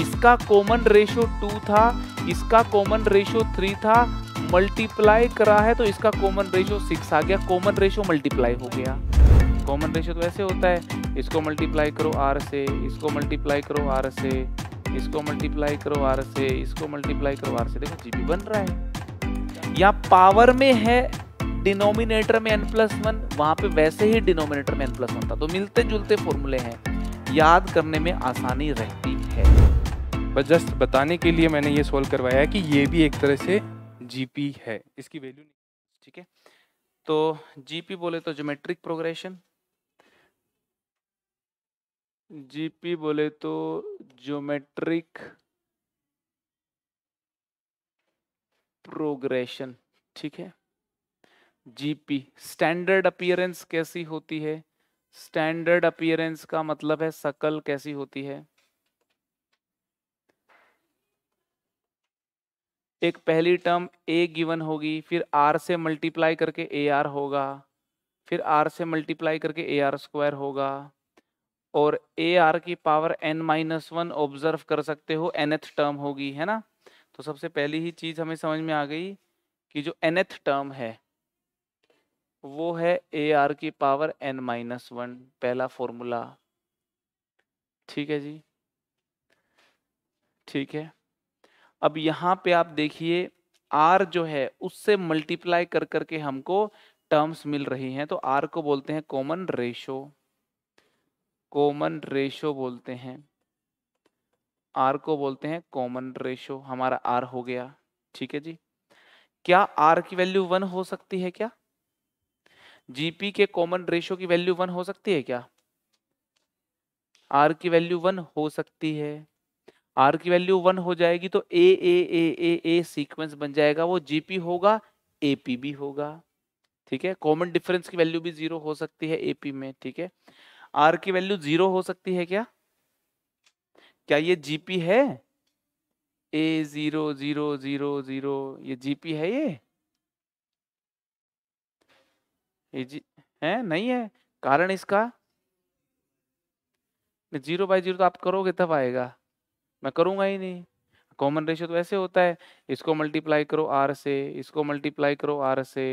इसका common ratio two था इसका कॉमन रेशो थ्री था मल्टीप्लाई करा है तो इसका कॉमन रेशो सिक्स आ गया कॉमन रेशो मल्टीप्लाई हो गया कॉमन रेशो तो ऐसे होता है इसको मल्टीप्लाई करो आर से इसको मल्टीप्लाई करो आर से इसको मल्टीप्लाई करो आर से इसको मल्टीप्लाई करो आर से देखो जीबी बन रहा है यहाँ पावर में है डिनोमिनेटर में एन प्लस वन वहाँ पे वैसे ही डिनोमिनेटर में एन प्लस वन था तो मिलते जुलते फॉर्मूले हैं याद करने में आसानी रहती है बस जस्ट बताने के लिए मैंने ये सोल्व करवाया कि ये भी एक तरह से जीपी है इसकी वैल्यू ठीक है तो जीपी बोले तो ज्योमेट्रिक प्रोग्रेशन जीपी बोले तो ज्योमेट्रिक प्रोग्रेशन ठीक है जीपी स्टैंडर्ड अपियरेंस कैसी होती है स्टैंडर्ड अपियरेंस का मतलब है शकल कैसी होती है एक पहली टर्म ए गिवन होगी फिर आर से मल्टीप्लाई करके ए आर होगा फिर आर से मल्टीप्लाई करके ए आर स्क्वायर होगा और ए आर की power N minus one observe कर सकते हो एनथ टर्म होगी है ना तो सबसे पहली ही चीज़ हमें समझ में आ गई कि जो एनथ टर्म है वो है ए आर की पावर एन माइनस वन पहला फॉर्मूला ठीक है जी ठीक है अब यहाँ पे आप देखिए आर जो है उससे मल्टीप्लाई कर करके हमको टर्म्स मिल रही हैं तो आर को बोलते हैं कॉमन रेशो कॉमन रेशो बोलते हैं आर को बोलते हैं कॉमन रेशो हमारा आर हो गया ठीक है जी क्या आर की वैल्यू वन हो सकती है क्या जीपी के कॉमन रेशो की वैल्यू वन हो सकती है क्या आर की वैल्यू वन हो सकती है आर की वैल्यू वन हो जाएगी तो A A A A A sequence बन जाएगा वो जीपी होगा एपी भी होगा ठीक है कॉमन डिफरेंस की वैल्यू भी जीरो हो सकती है एपी में ठीक है आर की वैल्यू जीरो हो सकती है क्या क्या ये जीपी है a zero zero zero zero ये जीपी है ये ये जी है नहीं है कारण इसका जीरो बाय जीरो तो आप करोगे तब आएगा मैं करूँगा ही नहीं कॉमन रेशियो तो ऐसे होता है इसको मल्टीप्लाई करो आर से इसको मल्टीप्लाई करो आर से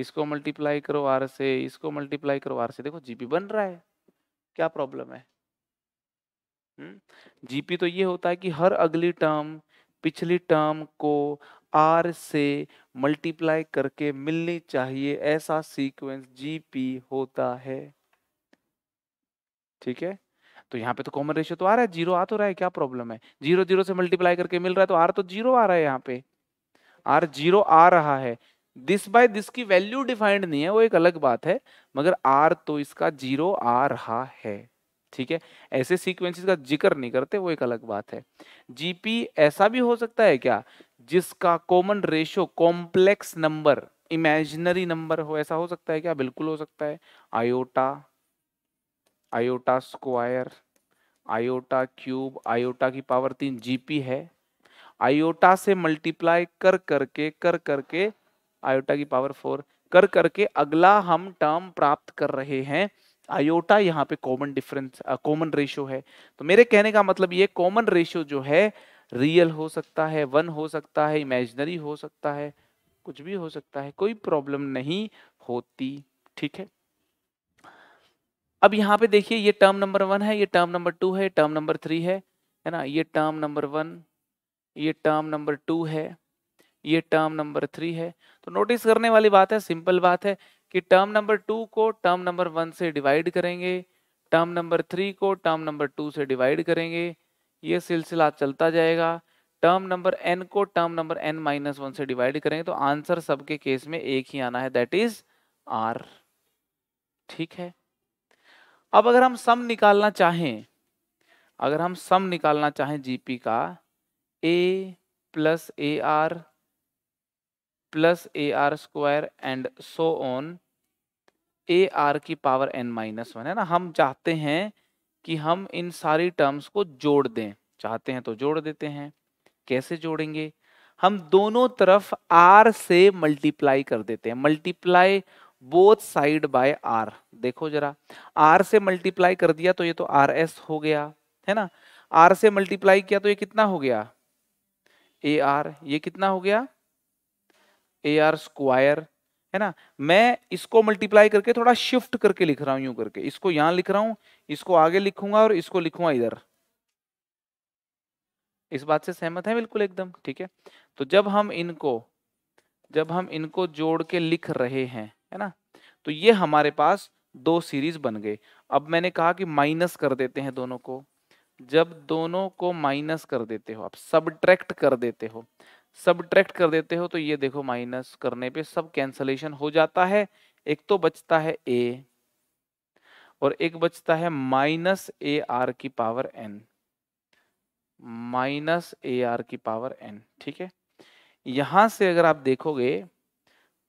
इसको मल्टीप्लाई करो आर से इसको मल्टीप्लाई करो आर से देखो जीपी बन रहा है क्या प्रॉब्लम है जीपी हम्म, तो ये होता है कि हर अगली टर्म पिछली टर्म को आर से मल्टीप्लाई करके मिलनी चाहिए ऐसा सीक्वेंस जीपी होता है ठीक है तो यहाँ पे तो कॉमन रेशियो तो आ रहा है जीरो आ तो रहा है क्या प्रॉब्लम है जीरो जीरो से मल्टीप्लाई करके मिल रहा है तो आर तो जीरो आ रहा है यहाँ पे आर जीरो आ रहा है दिस बाय दिस की वैल्यू डिफाइंड नहीं है वो एक अलग बात है मगर आर तो इसका जीरो आ रहा है ठीक है ऐसे सीक्वेंसेस का जिक्र नहीं करते वो एक अलग बात है जीपी ऐसा भी हो सकता है क्या जिसका common ratio complex number imaginary number हो ऐसा हो सकता है क्या बिल्कुल हो सकता है iota iota square iota cube iota की पावर तीन जीपी है आयोटा से मल्टीप्लाई कर करके कर करके आयोटा की पावर फोर कर करके अगला हम टर्म प्राप्त कर रहे हैं आयोटा यहाँ पे कॉमन डिफरेंस कॉमन रेशियो है तो मेरे कहने का मतलब ये कॉमन रेशियो जो है रियल हो सकता है वन हो सकता है इमेजनरी हो सकता है कुछ भी हो सकता है कोई प्रॉब्लम नहीं होती ठीक है अब यहाँ पे देखिए ये टर्म नंबर वन है ये टर्म नंबर टू है टर्म नंबर थ्री है है ना ये टर्म नंबर वन ये टर्म नंबर टू है ये टर्म नंबर थ्री है तो नोटिस करने वाली बात है सिंपल बात है कि टर्म नंबर टू को टर्म नंबर वन से डिवाइड करेंगे टर्म नंबर थ्री को टर्म नंबर टू से डिवाइड करेंगे ये सिलसिला चलता जाएगा टर्म नंबर एन को term number n minus one से डिवाइड करेंगे तो आंसर सबके केस में एक ही आना है दैट इज आर ठीक है अब अगर हम सम निकालना चाहें अगर हम सम निकालना चाहें जीपी का a plus a r plus a are square and so on A R की पावर एन माइनस वन है ना हम चाहते हैं कि हम इन सारी टर्म्स को जोड़ दें चाहते हैं तो जोड़ देते हैं कैसे जोड़ेंगे हम दोनों तरफ आर से मल्टीप्लाई कर देते हैं multiply both side by R देखो जरा आर से मल्टीप्लाई कर दिया तो ये तो आर एस हो गया है ना आर से मल्टीप्लाई किया तो ये कितना हो गया ए आर ये कितना हो गया ए आर स्क्वायर है ना मैं इसको मल्टीप्लाई करके थोड़ा शिफ्ट करके लिख रहा हूं यूं करके इसको यहां लिख रहा हूं इसको आगे लिखूंगा और इसको लिखूंगा इधर इस बात से सहमत है बिल्कुल एकदम ठीक है तो जब हम इनको जब हम इनको जोड़ के लिख रहे हैं है ना तो ये हमारे पास दो सीरीज बन गए अब मैंने कहा कि माइनस कर देते हैं दोनों को जब दोनों को माइनस कर देते हो आप सब्ट्रैक्ट कर देते हो सब्ट्रैक्ट कर देते हो तो ये देखो माइनस करने पे सब कैंसलेशन हो जाता है एक तो बचता है ए और एक बचता है माइनस ए आर की power N minus A are की पावर एन ठीक है यहां से अगर आप देखोगे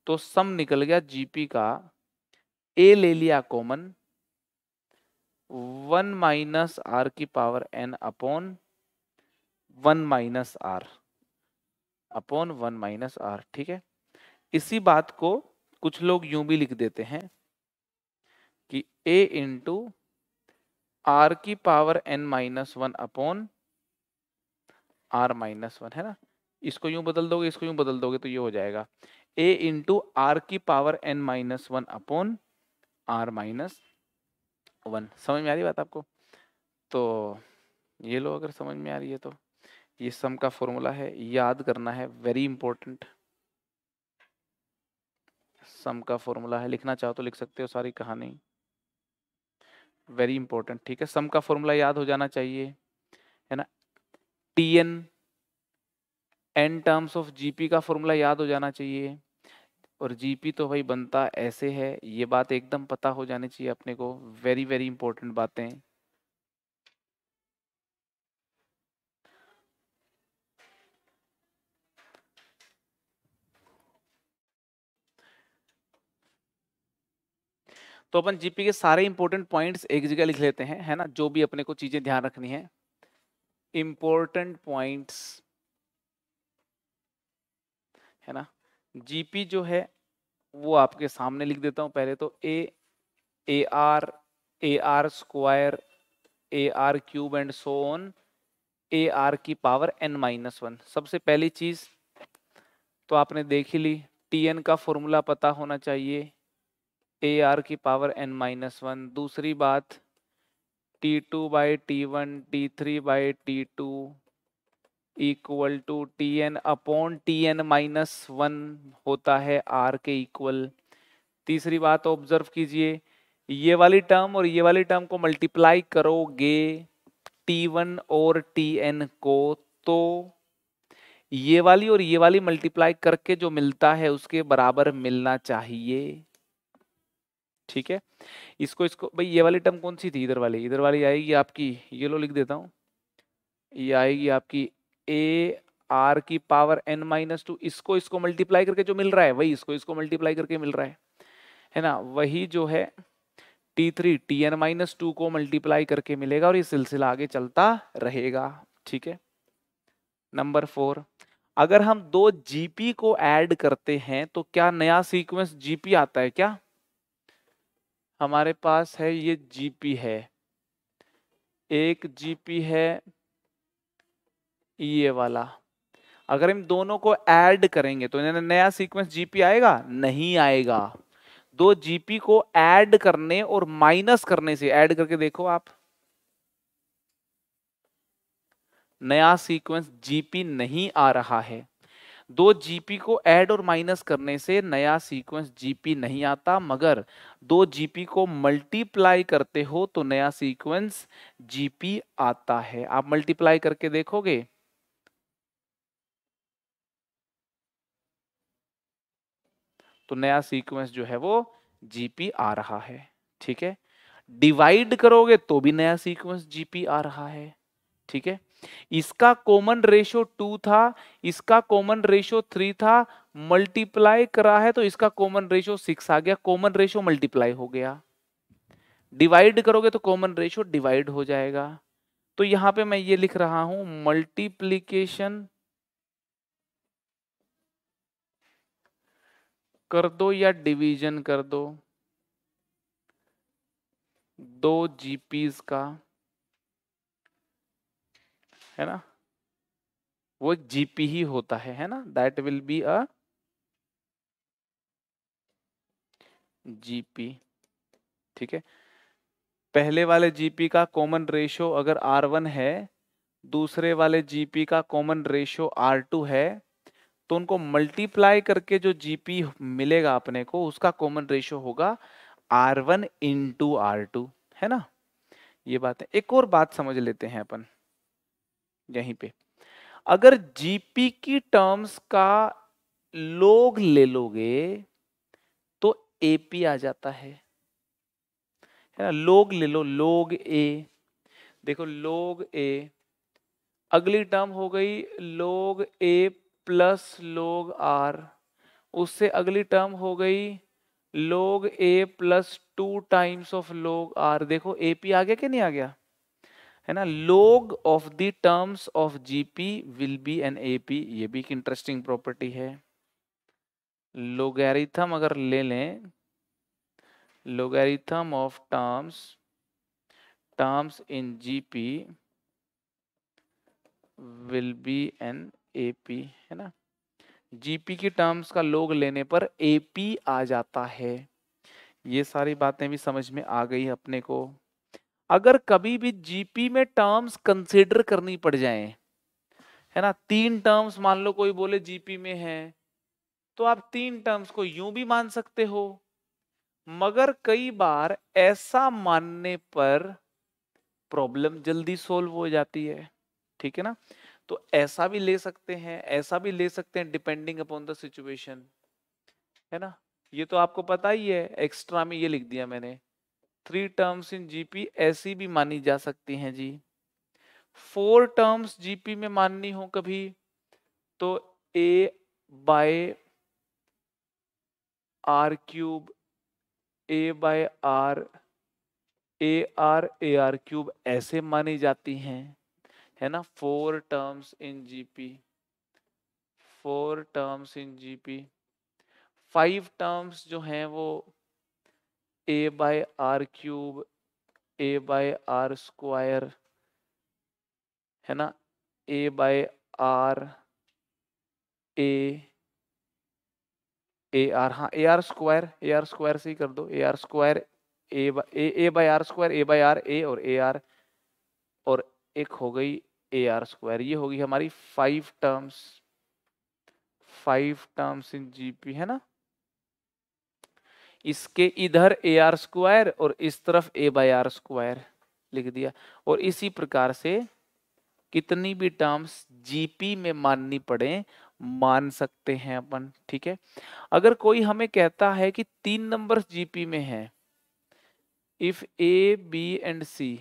तो सम निकल गया जीपी का ए ले लिया कॉमन वन माइनस आर की power N upon one minus R upon one minus R ठीक है इसी बात को कुछ लोग यूं भी लिख देते हैं कि ए इंटू आर की power N minus one upon are minus one है ना इसको यूं बदल दोगे इसको यूं बदल दोगे तो ये हो जाएगा ए इंटू आर की power N minus one upon are minus one समझ में आ रही बात आपको तो ये लो अगर समझ में आ रही है तो ये सम का फॉर्मूला है याद करना है वेरी इंपॉर्टेंट सम का फॉर्मूला है लिखना चाहो तो लिख सकते हो सारी कहानी वेरी इंपॉर्टेंट ठीक है सम का फॉर्मूला याद हो जाना चाहिए है ना T N N terms of GP का फॉर्मूला याद हो जाना चाहिए और जीपी तो भाई बनता ऐसे है ये बात एकदम पता हो जानी चाहिए अपने को वेरी वेरी इंपॉर्टेंट बातें तो अपन जीपी के सारे इंपॉर्टेंट पॉइंट्स एक जगह लिख लेते हैं है ना जो भी अपने को चीजें ध्यान रखनी है इंपॉर्टेंट पॉइंट्स है ना जीपी जो है वो आपके सामने लिख देता हूँ पहले तो A A R A R square A R cube and so on A R की पावर एन माइनस वन सबसे पहली चीज़ तो आपने देख ही ली टी एन का फॉर्मूला पता होना चाहिए ए आर की पावर एन माइनस वन दूसरी बात T two by T one T three by T two equal to T N upon T N minus one होता है आर के इक्वल तीसरी बात ऑब्जर्व कीजिए ये वाली टर्म और ये वाली टर्म को मल्टीप्लाई करोगे टी वन और टी एन को तो ये वाली और ये वाली मल्टीप्लाई करके जो मिलता है उसके बराबर मिलना चाहिए ठीक है इसको इसको भाई ये वाली टर्म कौन सी थी इधर वाली इधर वाली आएगी आपकी ये लो लिख देता हूँ ये आएगी आपकी ए आर की पावर एन माइनस टू इसको इसको मल्टीप्लाई करके जो मिल रहा है वही इसको इसको मल्टीप्लाई करके मिल रहा है है ना वही जो है T three T N minus two को मल्टीप्लाई करके मिलेगा और ये सिलसिला आगे चलता रहेगा ठीक है नंबर फोर अगर हम दो जीपी को ऐड करते हैं तो क्या नया सीक्वेंस जीपी आता है क्या हमारे पास है ये जीपी है एक जीपी है ये वाला अगर इन दोनों को ऐड करेंगे तो इन्हें नया सीक्वेंस जीपी आएगा नहीं आएगा दो जीपी को ऐड करने और माइनस करने से ऐड करके देखो आप नया सीक्वेंस जीपी नहीं आ रहा है दो जीपी को ऐड और माइनस करने से नया सीक्वेंस जीपी नहीं आता मगर दो जीपी को मल्टीप्लाई करते हो तो नया सीक्वेंस जीपी आता है आप मल्टीप्लाई करके देखोगे तो नया सीक्वेंस जो है वो जीपी आ रहा है ठीक है डिवाइड करोगे तो भी नया सीक्वेंस जीपी आ रहा है ठीक है इसका कॉमन रेशियो टू था इसका कॉमन रेशियो थ्री था मल्टीप्लाई करा है तो इसका कॉमन रेशियो सिक्स आ गया कॉमन रेशियो मल्टीप्लाई हो गया डिवाइड करोगे तो कॉमन रेशियो डिवाइड हो जाएगा तो यहां पे मैं ये लिख रहा हूं मल्टीप्लीकेशन कर दो या डिवीजन कर दो दो जीपीज का है ना वो जीपी ही होता है है ना that will be a GP ठीक है पहले वाले जीपी का कॉमन रेशो अगर आर वन है दूसरे वाले जीपी का कॉमन रेशो आर टू है तो उनको मल्टीप्लाई करके जो जीपी मिलेगा अपने को उसका कॉमन रेशियो होगा R one into R two है ना ये बात है एक और बात समझ लेते हैं अपन यहीं पे अगर जीपी की टर्म्स का लोग ले लोगे तो एपी आ जाता है है ना लोग ले लो लोग ए देखो लोग ए अगली टर्म हो गई लोग ए प्लस लोग आर उससे अगली टर्म हो गई log A plus two times of log R देखो ए पी आ गया कि नहीं आ गया है ना log of the terms of GP will be N A P ये भी एक इंटरेस्टिंग प्रॉपर्टी है लोगेरिथम अगर ले लें logarithm of terms terms in GP will be N A P है ना जीपी की टर्म्स का लोग लेने पर ए पी आ जाता है ये सारी बातें भी समझ में आ गई अपने को अगर कभी भी जीपी में टर्म्स कंसिडर करनी पड़ जाए है ना तीन टर्म्स मान लो कोई बोले जीपी में है तो आप तीन टर्म्स को यूं भी मान सकते हो मगर कई बार ऐसा मानने पर प्रॉब्लम जल्दी सोल्व हो जाती है ठीक है ना तो ऐसा भी ले सकते हैं ऐसा भी ले सकते हैं डिपेंडिंग अपॉन द सिचुएशन है ना ये तो आपको पता ही है एक्स्ट्रा में ये लिख दिया मैंने थ्री टर्म्स इन जीपी ऐसी भी मानी जा सकती हैं जी फोर टर्म्स जीपी में माननी हो कभी तो A by R cube A by R A R A R cube ऐसे मानी जाती हैं है ना four terms in GP four terms in GP five terms जो हैं वो A by R cube A by R square है ना A by R A A R हाँ A are square A R square से ही कर दो A are square A A by R square A by R A और A R और एक हो गई ए आर स्क्वायर ये होगी हमारी five terms five terms in GP है ना इसके इधर ए आर स्क्वायर और इस तरफ ए बाय आर स्क्वायर लिख दिया और इसी प्रकार से कितनी भी टर्म्स जीपी में माननी पड़े मान सकते हैं अपन ठीक है अगर कोई हमें कहता है कि तीन नंबर जीपी में है if A B and C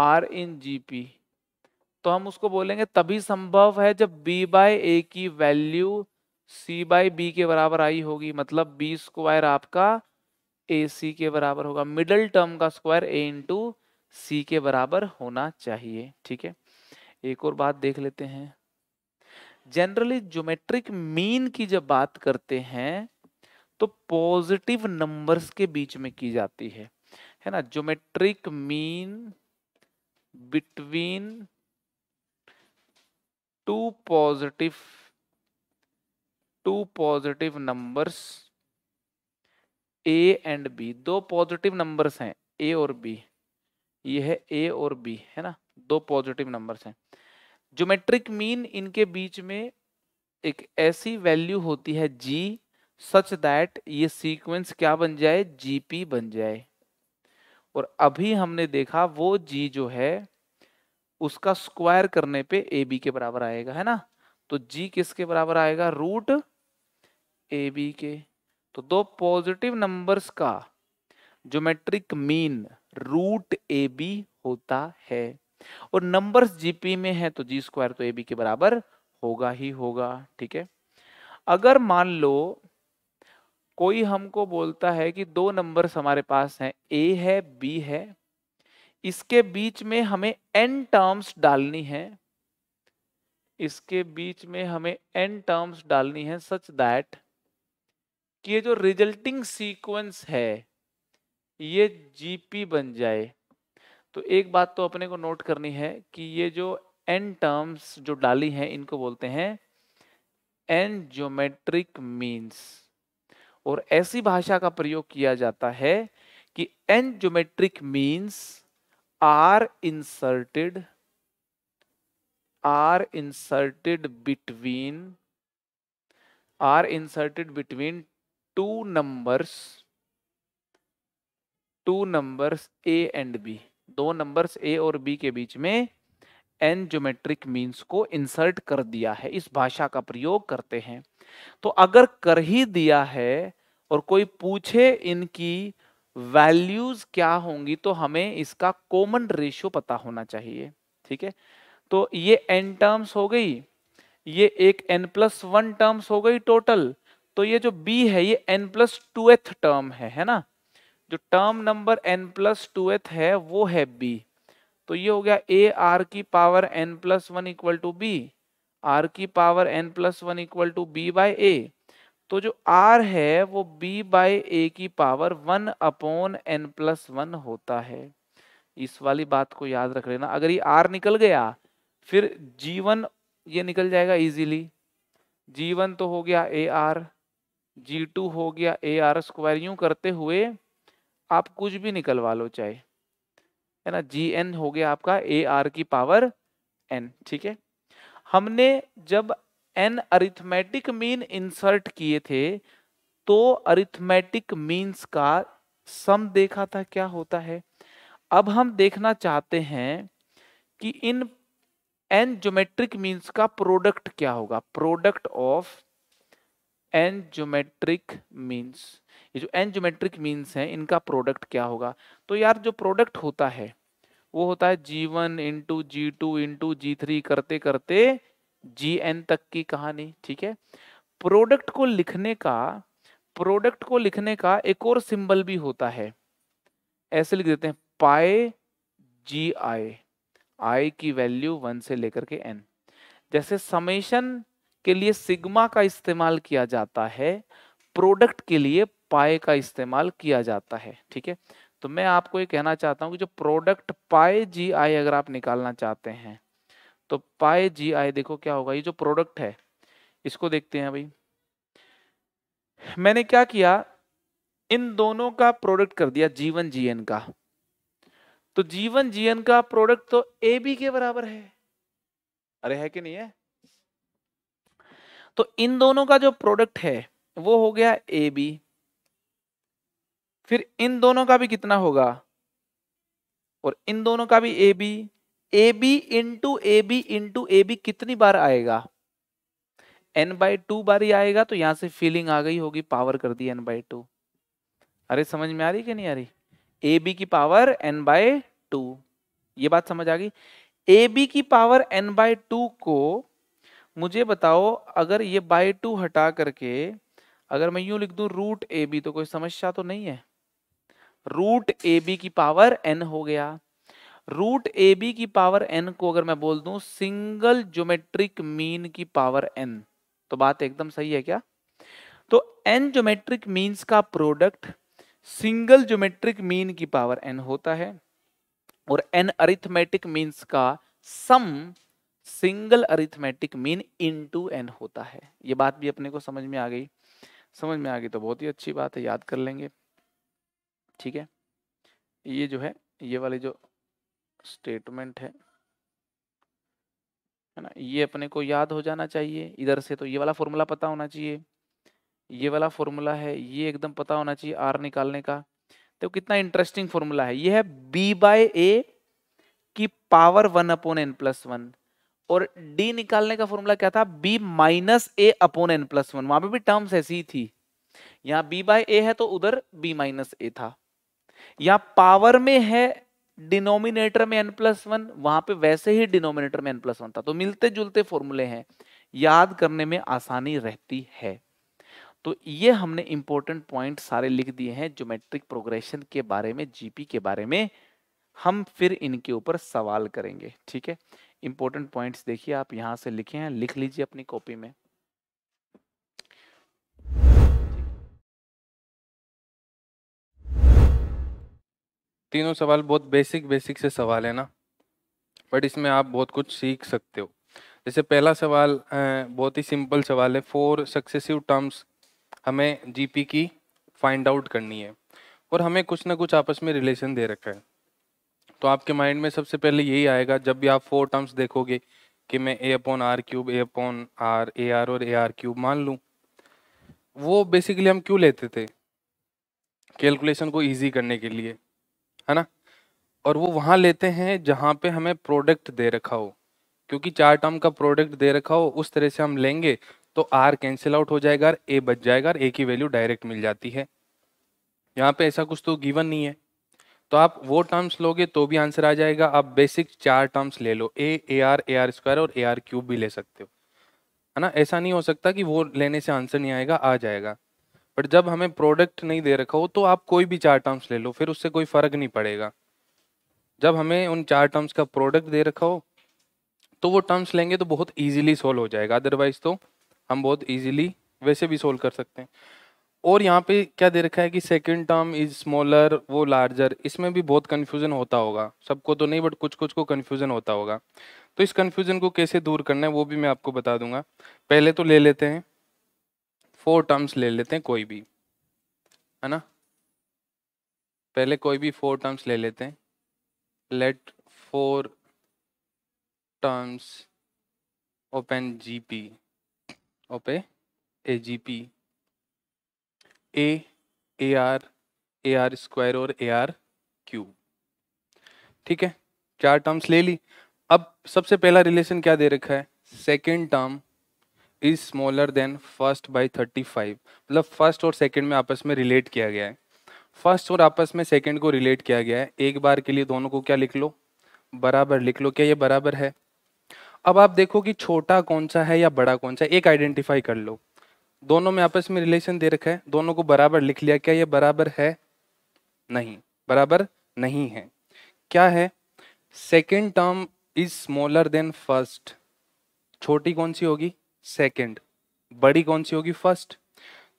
are in G P तो हम उसको बोलेंगे तभी संभव है जब b बाय ए की वैल्यू c बाय बी के बराबर आई होगी मतलब बी स्क्वायर आपका ए सी के बराबर होगा मिडल टर्म का स्क्वायर ए इंटू सी के बराबर होना चाहिए ठीक है एक और बात देख लेते हैं जनरली ज्योमेट्रिक मीन की जब बात करते हैं तो पॉजिटिव नंबर्स के बीच में की जाती है है ना geometric mean between two positive two positive numbers A and B दो पॉजिटिव नंबर हैं ए और बी यह है ए और बी है ना दो पॉजिटिव नंबर हैं ज्योमेट्रिक मीन इनके बीच में एक ऐसी वैल्यू होती है जी सच दैट ये सीक्वेंस क्या बन जाए gp बन जाए और अभी हमने देखा वो जी जो है उसका स्क्वायर करने पे ए बी के बराबर आएगा है ना तो जी किसके बराबर आएगा रूट ए बी के तो दो पॉजिटिव नंबर्स का ज्योमेट्रिक मीन रूट ए बी होता है और नंबर्स जीपी में है तो जी स्क्वायर तो ए बी के बराबर होगा ही होगा ठीक है अगर मान लो कोई हमको बोलता है कि दो नंबर्स हमारे पास हैं ए है बी है इसके बीच में हमें एन टर्म्स डालनी है इसके बीच में हमें एन टर्म्स डालनी है सच दैट कि ये जो रिजल्टिंग सीक्वेंस है ये जीपी बन जाए तो एक बात तो अपने को नोट करनी है कि ये जो एन टर्म्स जो डाली हैं इनको बोलते हैं एन ज्योमेट्रिक मीन्स और ऐसी भाषा का प्रयोग किया जाता है कि N geometric means are inserted are inserted between are inserted between two numbers two numbers A and B दो नंबर्स ए और बी के बीच में एन ज्योमेट्रिक मीन्स को इंसर्ट कर दिया है इस भाषा का प्रयोग करते हैं तो अगर कर ही दिया है और कोई पूछे इनकी वैल्यूज क्या होंगी तो हमें इसका कॉमन रेशियो पता होना चाहिए ठीक है तो ये एन टर्म्स हो गई ये एक एन प्लस वन टर्म्स हो गई टोटल तो ये जो बी है ये एन प्लस टूएथ टर्म है है ना जो term number N plus twoth है वो है बी तो ये हो गया ए आर की power N plus one equal to B R की power N plus one equal to B by A तो जो आर है वो बी बाय ए की power one upon N plus one होता है इस वाली बात को याद रख लेना अगर ये आर निकल गया फिर जी वन ये निकल जाएगा इजीली जी वन तो हो गया ए आर जी टू हो गया ए आर स्क्वायर यूं करते हुए आप कुछ भी निकलवा लो चाहे है ना जी एन हो गया आपका ए आर की पावर एन ठीक है हमने जब एन अरिथमेटिक मीन इंसर्ट किए थे तो अरिथमेटिक मीन्स का सम देखा था क्या होता है अब हम देखना चाहते हैं कि इन एन ज्योमेट्रिक मीन्स का प्रोडक्ट क्या होगा product of N geometric means ये जो एन ज्योमेट्रिक मीन्स हैं इनका प्रोडक्ट क्या होगा तो यार जो प्रोडक्ट होता है वो होता है G one into G two into G three करते करते जी एन तक की कहानी ठीक है प्रोडक्ट को लिखने का प्रोडक्ट को लिखने का एक और सिंबल भी होता है ऐसे लिख देते हैं पाए जी आई आई की वैल्यू वन से लेकर के एन जैसे समेशन के लिए सिग्मा का इस्तेमाल किया जाता है प्रोडक्ट के लिए पाए का इस्तेमाल किया जाता है ठीक है तो मैं आपको ये कहना चाहता हूँ कि जो प्रोडक्ट पाए जी आई अगर आप निकालना चाहते हैं तो पाए जी आई देखो क्या होगा ये जो प्रोडक्ट है इसको देखते हैं भाई मैंने क्या किया इन दोनों का प्रोडक्ट कर दिया जीवन जीएन का तो जीवन जीएन का प्रोडक्ट तो ए बी के बराबर है अरे है कि नहीं है तो इन दोनों का जो प्रोडक्ट है वो हो गया ए बी फिर इन दोनों का भी कितना होगा और इन दोनों का भी A B A B into A B into A B कितनी बार आएगा एन बाई टू बार ही आएगा तो यहां से फीलिंग आ गई होगी पावर कर दी एन बाई टू अरे समझ में आ रही कि नहीं आ रही ए बी की पावर एन बाय टू ये बात समझ आ गई ए बी की पावर एन बाय टू को मुझे बताओ अगर ये बाय टू हटा करके अगर मैं यूं लिख दूं रूट ए बी तो कोई समस्या तो नहीं है रूट ए बी की पावर एन हो गया रूट ए बी की पावर एन को अगर मैं बोल दूं सिंगल ज्योमेट्रिक मीन की पावर एन तो बात एकदम सही है क्या तो एन ज्योमेट्रिक मीन्स का प्रोडक्ट सिंगल ज्योमेट्रिक मीन की पावर एन होता है और एन अरिथमेटिक मीन्स का sum single arithmetic mean into N होता है ये बात भी अपने को समझ में आ गई समझ में आ गई तो बहुत ही अच्छी बात है याद कर लेंगे ठीक है ये जो है ये वाली जो स्टेटमेंट है है ना ये अपने को याद हो जाना चाहिए इधर से तो ये वाला फॉर्मूला पता होना चाहिए ये वाला फॉर्मूला है ये एकदम पता होना चाहिए आर निकालने का तो कितना इंटरेस्टिंग फॉर्मूला है ये है बी बाय ए की power one upon N plus one और डी निकालने का फॉर्मूला क्या था B minus A upon N plus one वहां पर भी टर्म्स ऐसी ही थी यहाँ बी बाय ए है तो उधर बी माइनस ए था या पावर में है डिनोमिनेटर में एन प्लस वन वहां पर वैसे ही डिनोमिनेटर में एन प्लस वन था तो मिलते जुलते फॉर्मूले हैं याद करने में आसानी रहती है तो ये हमने इंपॉर्टेंट पॉइंट सारे लिख दिए हैं ज्योमेट्रिक प्रोग्रेशन के बारे में जीपी के बारे में हम फिर इनके ऊपर सवाल करेंगे ठीक है इंपॉर्टेंट पॉइंट्स देखिए आप यहां से लिखे हैं लिख लीजिए अपनी कॉपी में तीनों सवाल बहुत बेसिक बेसिक से सवाल है ना बट इसमें आप बहुत कुछ सीख सकते हो जैसे पहला सवाल बहुत ही सिंपल सवाल है फोर सक्सेसिव टर्म्स हमें जीपी की फाइंड आउट करनी है और हमें कुछ ना कुछ आपस में रिलेशन दे रखा है तो आपके माइंड में सबसे पहले यही आएगा जब भी आप फोर टर्म्स देखोगे कि मैं A upon R cube A upon R A R और ए आर क्यूब मान लूँ वो बेसिकली हम क्यों लेते थे कैलकुलेशन को ईजी करने के लिए है ना और वो वहाँ लेते हैं जहाँ पे हमें प्रोडक्ट दे रखा हो क्योंकि चार टर्म का प्रोडक्ट दे रखा हो उस तरह से हम लेंगे तो आर कैंसिल आउट हो जाएगा और ए बच जाएगा और ए की वैल्यू डायरेक्ट मिल जाती है यहाँ पे ऐसा कुछ तो गिवन नहीं है तो आप वो टर्म्स लोगे तो भी आंसर आ जाएगा आप बेसिक चार टर्म्स ले लो A A R A R square और ए आर क्यूब भी ले सकते हो है ना ऐसा नहीं हो सकता कि वो लेने से आंसर नहीं आएगा आ जाएगा बट जब हमें प्रोडक्ट नहीं दे रखा हो तो आप कोई भी चार टर्म्स ले लो फिर उससे कोई फ़र्क नहीं पड़ेगा जब हमें उन चार टर्म्स का प्रोडक्ट दे रखा हो तो वो टर्म्स लेंगे तो बहुत ईजिली सोल्व हो जाएगा अदरवाइज़ तो हम बहुत ईजिली वैसे भी सोल्व कर सकते हैं और यहाँ पे क्या दे रखा है कि सेकेंड टर्म इज स्मॉलर वो लार्जर इसमें भी बहुत कन्फ्यूज़न होता होगा सबको तो नहीं बट कुछ कुछ को कन्फ्यूज़न होता होगा तो इस कन्फ्यूज़न को कैसे दूर करना है वो भी मैं आपको बता दूंगा पहले तो ले लेते हैं फोर टर्म्स ले लेते हैं कोई भी है ना पहले कोई भी फोर टर्म्स ले लेते हैं let four terms of an G P of A G P A A R A R square और ए आर क्यूब ठीक है चार टर्म्स ले ली अब सबसे पहला रिलेशन क्या दे रखा है second term is smaller than first by thirty five मतलब फर्स्ट और सेकेंड में आपस में रिलेट किया गया है फर्स्ट और आपस में सेकेंड को रिलेट किया गया है एक बार के लिए दोनों को क्या लिख लो बराबर लिख लो क्या ये बराबर है अब आप देखो कि छोटा कौन सा है या बड़ा कौन सा एक आइडेंटिफाई कर लो दोनों में आपस में रिलेशन दे रखा है दोनों को बराबर लिख लिया क्या ये बराबर है नहीं बराबर नहीं है क्या है second term is smaller than first छोटी कौन सी होगी सेकेंड बड़ी कौन सी होगी फर्स्ट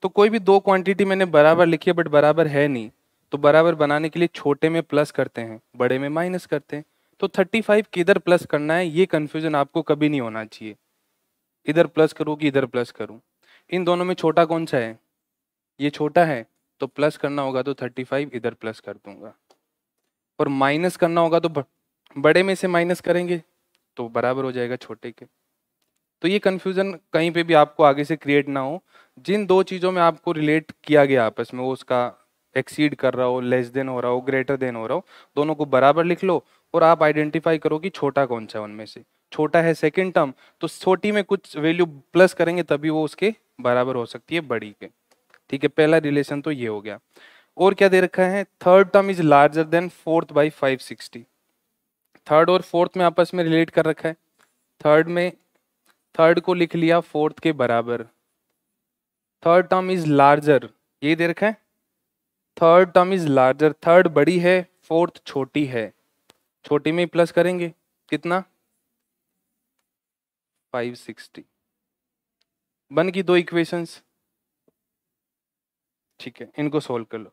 तो कोई भी दो क्वांटिटी मैंने बराबर लिखी है बट बराबर है नहीं तो बराबर बनाने के लिए छोटे में प्लस करते हैं बड़े में माइनस करते हैं तो 35 किधर प्लस करना है ये कन्फ्यूजन आपको कभी नहीं होना चाहिए इधर प्लस करूँ कि इधर प्लस करूँ इन दोनों में छोटा कौन सा है ये छोटा है तो प्लस करना होगा तो 35 इधर प्लस कर दूंगा और माइनस करना होगा तो बड़े में से माइनस करेंगे तो बराबर हो जाएगा छोटे के तो ये कन्फ्यूज़न कहीं पे भी आपको आगे से क्रिएट ना हो जिन दो चीज़ों में आपको रिलेट किया गया आपस में वो उसका एक्सीड कर रहा हो लेस देन हो रहा हो ग्रेटर देन हो रहा हो दोनों को बराबर लिख लो और आप आइडेंटिफाई करो कि छोटा कौन सा उनमें से छोटा है सेकेंड टर्म तो छोटी में कुछ वैल्यू प्लस करेंगे तभी वो उसके बराबर हो सकती है बड़ी के ठीक है पहला रिलेशन तो ये हो गया और क्या दे रखा है third term is larger than fourth by five sixty third और फोर्थ में आपस में रिलेट कर रखा है थर्ड में थर्ड को लिख लिया फोर्थ के बराबर थर्ड टर्म इज लार्जर ये दे रखा है third term is larger third बड़ी है फोर्थ छोटी है छोटी में प्लस करेंगे कितना 560 बन की दो इक्वेशंस ठीक है इनको सोल्व कर लो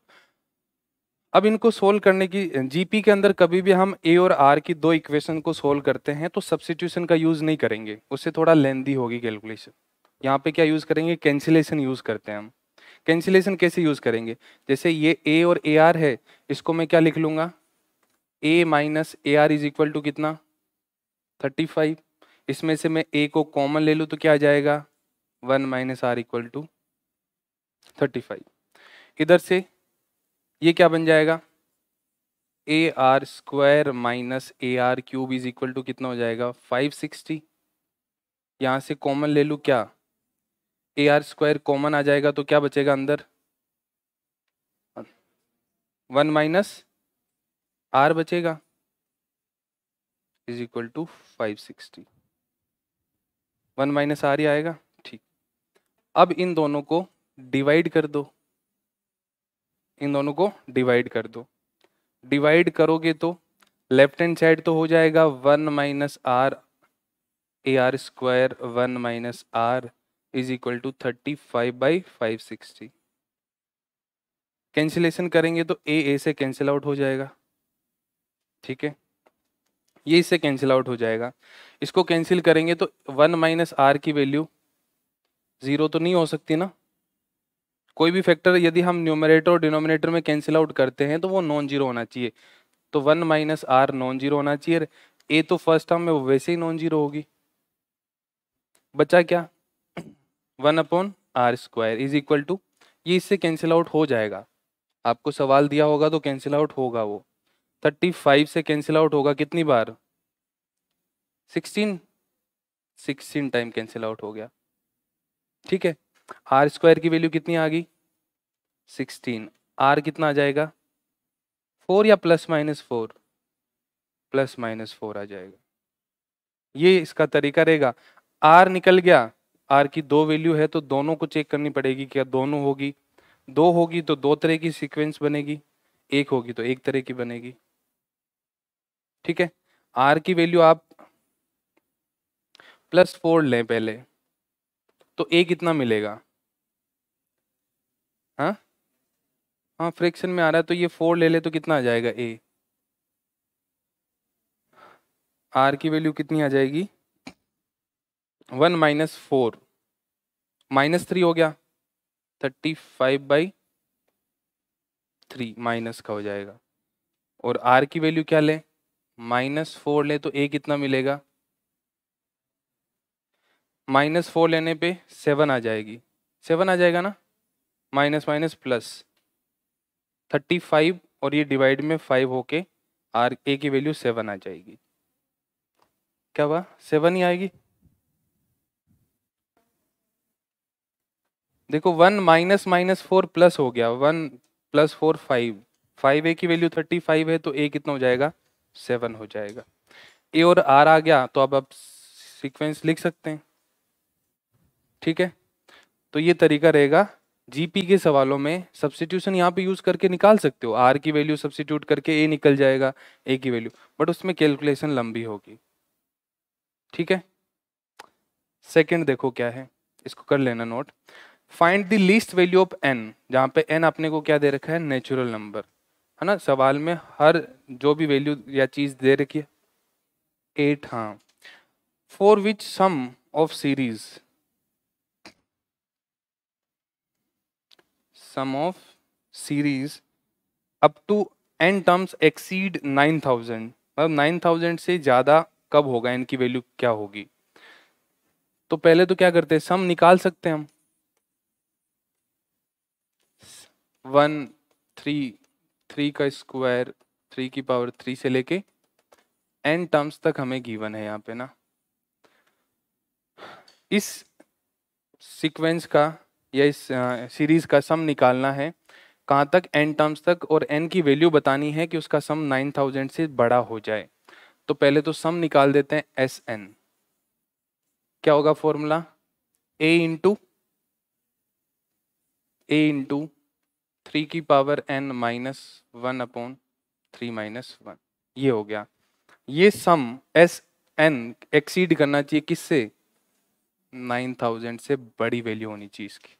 अब इनको सोल्व करने की जीपी के अंदर कभी भी हम ए और आर की दो इक्वेशन को सोल्व करते हैं तो सब्सटीट्यूशन का यूज़ नहीं करेंगे उससे थोड़ा लेंदी होगी कैलकुलेशन यहाँ पे क्या यूज़ करेंगे कैंसिलेशन यूज़ करते हैं हम कैंसिलेशन कैसे यूज़ करेंगे जैसे ये ए और ए आर है इसको मैं क्या लिख लूँगा A minus A R is equal to कितना थर्टी फाइव इसमें से मैं ए को कॉमन ले लूँ तो क्या आ जाएगा one minus are equal to thirty five इधर से ये क्या बन जाएगा A R square minus A are cube is equal to कितना हो जाएगा फाइव सिक्सटी यहाँ से कॉमन ले लूँ क्या ए आर स्क्वायर कॉमन आ जाएगा तो क्या बचेगा अंदर वन माइनस आर बचेगा is equal to five sixty one minus R ही आएगा ठीक अब इन दोनों को डिवाइड कर दो इन दोनों को डिवाइड कर दो डिवाइड करोगे तो लेफ्ट हैंड साइड तो हो जाएगा one minus R A R square one minus R is equal to thirty five by five sixty cancellation करेंगे तो ए ए से कैंसिल आउट हो जाएगा ठीक है ये इससे कैंसिल आउट हो जाएगा इसको कैंसिल करेंगे तो वन माइनस आर की वैल्यू ज़ीरो तो नहीं हो सकती ना कोई भी फैक्टर यदि हम न्यूमरेटर और डिनोमिनेटर में कैंसिल आउट करते हैं तो वो नॉन जीरो होना चाहिए तो one minus R non zero होना चाहिए ए तो फर्स्ट टर्म में वो वैसे ही नॉन जीरो होगी बचा क्या one upon are square is equal to ये इससे कैंसिल आउट हो जाएगा आपको सवाल दिया होगा तो कैंसिल आउट होगा वो थर्टी फाइव से कैंसिल आउट होगा कितनी बार sixteen sixteen time cancel out हो गया ठीक है आर स्क्वायर की वैल्यू कितनी आ गई सिक्सटीन आर कितना आ जाएगा फोर या plus minus four plus minus four आ जाएगा ये इसका तरीका रहेगा आर निकल गया आर की दो वैल्यू है तो दोनों को चेक करनी पड़ेगी क्या दोनों होगी दो होगी तो दो तरह की सीक्वेंस बनेगी एक होगी तो एक तरह की बनेगी ठीक है आर की वैल्यू आप प्लस फोर लें पहले तो ए कितना मिलेगा हाँ हाँ फ्रैक्शन में आ रहा है तो ये फोर ले ले तो कितना आ जाएगा ए आर की वैल्यू कितनी आ जाएगी one minus four minus three हो गया thirty five by three minus का हो जाएगा और आर की वैल्यू क्या ले माइनस फोर ले तो ए कितना मिलेगा माइनस फोर लेने पे सेवन आ जाएगी सेवन आ जाएगा ना minus minus plus thirty five और ये डिवाइड में फाइव होके आर ए की वैल्यू सेवन आ जाएगी क्या हुआ सेवन ही आएगी देखो one minus minus four plus हो गया one plus four five five A की वैल्यू थर्टी फाइव है तो ए कितना हो जाएगा सेवन हो जाएगा ए और आर आ गया तो अब आप सीक्वेंस लिख सकते हैं ठीक है तो ये तरीका रहेगा जीपी के सवालों में सब्सिट्यूशन यहाँ पे यूज करके निकाल सकते हो आर की वैल्यू सब्सिट्यूट करके ए निकल जाएगा ए की वैल्यू बट उसमें कैलकुलेशन लंबी होगी ठीक है सेकंड देखो क्या है इसको कर लेना note find the least value of N जहाँ पे एन आपने को क्या दे रखा है नेचुरल नंबर है ना सवाल में हर जो भी वैल्यू या चीज दे रखी है एट हाँ for which sum of series sum of series up to n terms exceed 9000 मतलब 9000 से ज़्यादा कब होगा इनकी वैल्यू क्या होगी तो पहले तो क्या करते हैं सम निकाल सकते हैं हम वन थ्री थ्री का स्क्वायर थ्री की पावर थ्री से लेके एन टर्म्स तक हमें गिवन है यहाँ पे ना इस सीक्वेंस का या इस सीरीज़ का सम निकालना है कहाँ तक एन टर्म्स तक और एन की वैल्यू बतानी है कि उसका सम 9000 से बड़ा हो जाए तो पहले तो सम निकाल देते हैं एस एन क्या होगा formula a into a into three की power N minus one upon three minus one ये हो गया ये सम एस एन एक्सीड करना चाहिए किससे नाइन थाउजेंड से बड़ी वैल्यू होनी चाहिए इसकी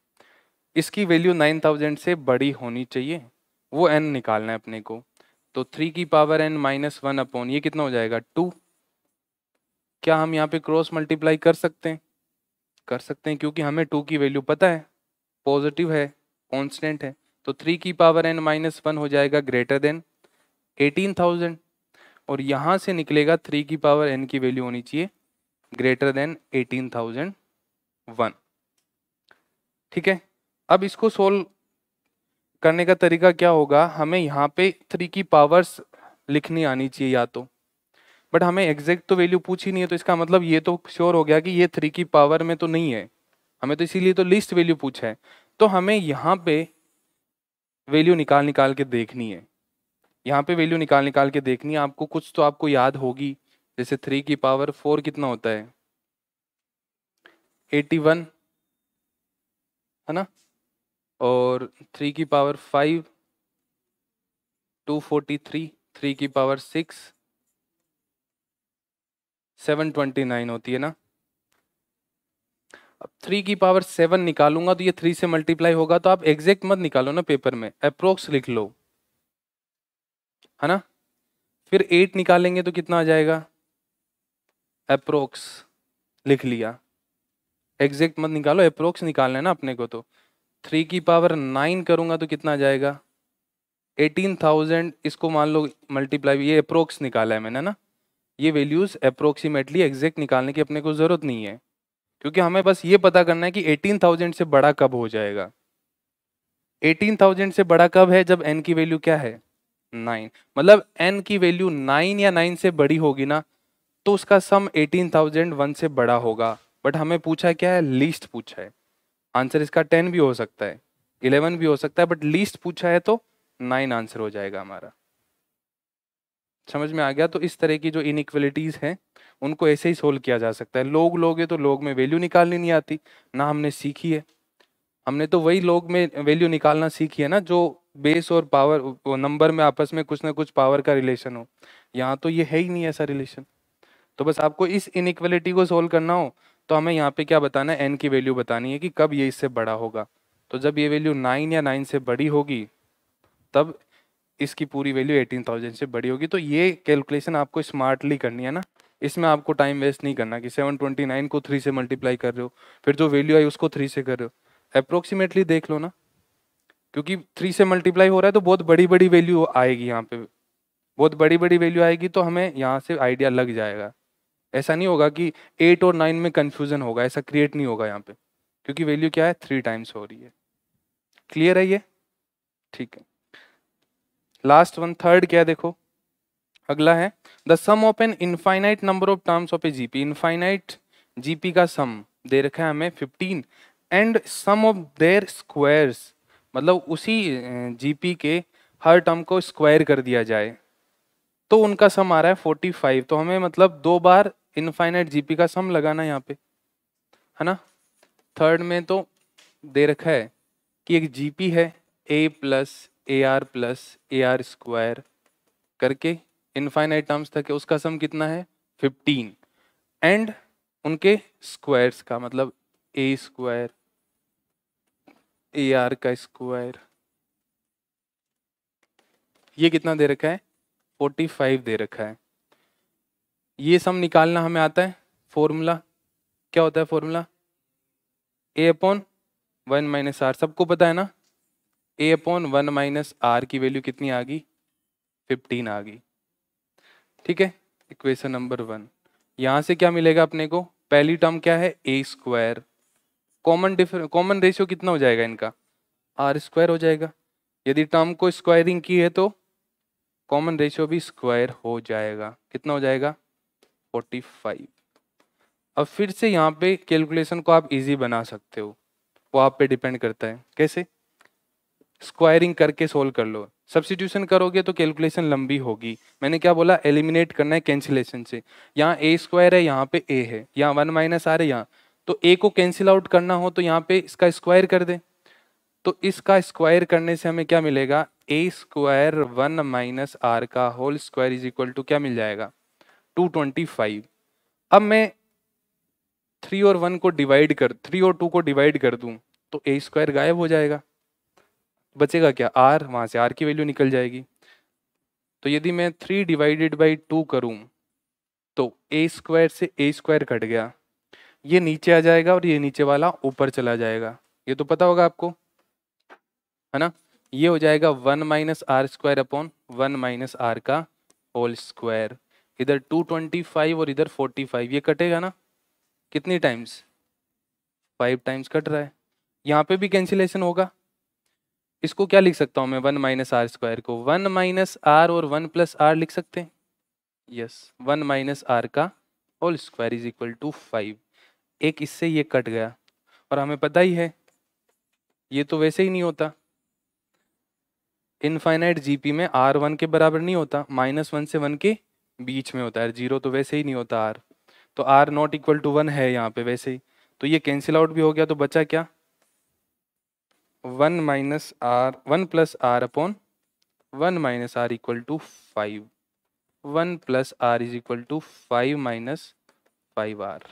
इसकी वैल्यू 9000 से बड़ी होनी चाहिए वो एन निकालना है अपने को तो थ्री की power N minus one upon ये कितना हो जाएगा टू क्या हम यहाँ पे क्रॉस मल्टीप्लाई कर सकते हैं कर सकते हैं क्योंकि हमें टू की वैल्यू पता है पॉजिटिव है कॉन्स्टेंट है तो थ्री की पावर एन माइनस वन हो जाएगा ग्रेटर देन एटीन थाउजेंड और यहाँ से निकलेगा थ्री की पावर एन की वैल्यू होनी चाहिए greater than eighteen thousand one ठीक है अब इसको सोल्व करने का तरीका क्या होगा हमें यहाँ पे थ्री की पावर्स लिखनी आनी चाहिए या तो बट हमें एग्जैक्ट तो वैल्यू पूछी नहीं है तो इसका मतलब ये तो श्योर हो गया कि ये थ्री की पावर में तो नहीं है हमें तो इसीलिए तो लिस्ट वैल्यू पूछा है तो हमें यहाँ पे वैल्यू निकाल निकाल के देखनी है यहाँ पे वैल्यू निकाल निकाल के देखनी है आपको कुछ तो आपको याद होगी जैसे थ्री की पावर फोर कितना होता है एटी वन है ना और थ्री की power five two forty three three की power six seven twenty nine होती है ना अब थ्री की पावर सेवन निकालूंगा तो ये थ्री से मल्टीप्लाई होगा तो आप एग्जैक्ट मत निकालो ना पेपर में अप्रोक्स लिख लो है ना फिर एट निकालेंगे तो कितना आ जाएगा अप्रोक्स लिख लिया एग्जैक्ट मत निकालो अप्रोक्स निकालना है ना अपने को तो थ्री की पावर नाइन करूंगा तो कितना जाएगा एटीन थाउजेंड इसको मान लो मल्टीप्लाई ये अप्रोक्स निकाला है मैंने ना ये वैल्यूज़ अप्रोक्सीमेटली एग्जैक्ट निकालने की अपने को ज़रूरत नहीं है क्योंकि हमें बस ये पता करना है कि एटीन थाउजेंड से बड़ा कब हो जाएगा एटीन थाउजेंड से बड़ा कब है जब एन की वैल्यू क्या है नाइन मतलब एन की वैल्यू नाइन या नाइन से बड़ी होगी ना तो उसका सम एटीन थाउजेंड वन से बड़ा होगा बट हमें पूछा क्या है लीस्ट पूछा है आंसर इसका टेन भी हो सकता है इलेवन भी हो सकता है बट लीस्ट पूछा है तो नाइन आंसर हो जाएगा हमारा समझ में आ गया तो इस तरह की जो इनक्वलिटीज़ हैं उनको ऐसे ही सोल्व किया जा सकता है लोग लोगे तो लोग में वैल्यू निकालनी नहीं आती ना हमने सीखी है हमने तो वही लोग में वैल्यू निकालना सीखी है ना जो बेस और पावर नंबर में आपस में कुछ ना कुछ पावर का रिलेशन हो यहाँ तो ये है ही नहीं ऐसा रिलेशन तो बस आपको इस इनक्वलिटी को सोल्व करना हो तो हमें यहाँ पे क्या बताना है एन की वैल्यू बतानी है कि कब ये इससे बड़ा होगा तो जब ये वैल्यू नाइन या नाइन से बड़ी होगी तब इसकी पूरी वैल्यू एटीन थाउजेंड से बड़ी होगी तो ये कैलकुलेशन आपको स्मार्टली करनी है ना इसमें आपको टाइम वेस्ट नहीं करना कि सेवन ट्वेंटी नाइन को थ्री से मल्टीप्लाई कर रहे हो फिर जो वैल्यू आई उसको थ्री से कर रहे हो अप्रोक्सीमेटली देख लो ना क्योंकि थ्री से मल्टीप्लाई हो रहा है तो बहुत बड़ी बड़ी वैल्यू आएगी यहाँ पे बहुत बड़ी बड़ी वैल्यू आएगी तो हमें यहाँ से आइडिया लग जाएगा ऐसा नहीं होगा कि एट और नाइन में कन्फ्यूजन होगा ऐसा क्रिएट नहीं होगा यहाँ पे क्योंकि वैल्यू क्या है थ्री टाइम्स हो रही है क्लियर है ये ठीक है लास्ट वन थर्ड क्या है देखो अगला है the sum of an infinite number of terms of a GP infinite GP का सम दे रखा है हमें fifteen and sum of their squares मतलब उसी जीपी के हर टर्म को स्क्वायर कर दिया जाए तो उनका सम आ रहा है फोर्टी फाइव तो हमें मतलब दो बार इनफाइनाइट जीपी का सम लगाना यहाँ पे है ना थर्ड में तो दे रखा है कि एक जीपी है a plus a r plus a are square करके इनफाइनाइट टर्म्स तक उसका सम कितना है फिफ्टीन एंड उनके स्क्वायर्स का मतलब ए स्क्वायर ए आर का स्क्वायर ये कितना दे रखा है फोर्टी फाइव दे रखा है ये सम निकालना हमें आता है फॉर्मूला क्या होता है formula a upon one minus r सबको पता है ना a upon one minus are की वैल्यू कितनी आ गई फिफ्टीन आ गई ठीक है इक्वेशन नंबर वन यहाँ से क्या मिलेगा अपने को पहली टर्म क्या है a square common differ common ratio कितना हो जाएगा इनका आर स्क्वायर हो जाएगा यदि टर्म को स्क्वायरिंग की है तो कॉमन रेशियो भी स्क्वायर हो जाएगा कितना हो जाएगा 45 अब फिर से यहाँ पे कैलकुलेशन को आप इजी बना सकते हो वो आप पे डिपेंड करता है कैसे स्क्वायरिंग करके सोल्व कर लो सब्सिट्यूशन करोगे तो कैलकुलेशन लंबी होगी मैंने क्या बोला एलिमिनेट करना है कैंसिलेशन से यहाँ ए स्क्वायर है यहाँ पे ए है यहाँ वन माइनस रहा है यहाँ तो ए को कैंसिल आउट करना हो तो यहाँ पे इसका स्क्वायर कर दें तो इसका स्क्वायर करने से हमें क्या मिलेगा a square one minus r का whole square is equal to क्या मिल जाएगा टू ट्वेंटी फाइव अब मैं थ्री और वन को डिवाइड कर थ्री और टू को डिवाइड कर दूं तो ए स्क्वायर गायब हो जाएगा बचेगा क्या आर वहां से आर की वैल्यू निकल जाएगी तो यदि मैं थ्री डिवाइडेड बाई टू करूं तो ए स्क्वायर से ए स्क्वायर कट गया ये नीचे आ जाएगा और ये नीचे वाला ऊपर चला जाएगा ये तो पता होगा आपको है ना ये हो जाएगा one minus r square upon one minus r का होल स्क्वायर इधर टू ट्वेंटी फाइव और इधर फोर्टी फाइव ये कटेगा ना कितनी टाइम्स फाइव टाइम्स कट रहा है यहाँ पे भी कैंसिलेशन होगा इसको क्या लिख सकता हूँ मैं वन माइनस आर स्क्वायर को वन माइनस आर और वन प्लस आर लिख सकते हैं यस वन माइनस आर का whole square is equal to five एक इससे ये कट गया और हमें पता ही है ये तो वैसे ही नहीं होता इनफाइनाइट जीपी में आर वन के बराबर नहीं होता माइनस वन से वन के बीच में होता है जीरो तो वैसे ही नहीं होता आर तो r not equal to one है यहाँ पे वैसे ही तो ये कैंसिल आउट भी हो गया तो बचा क्या one minus r one plus r upon one minus are equal to five one plus r is equal to five minus five r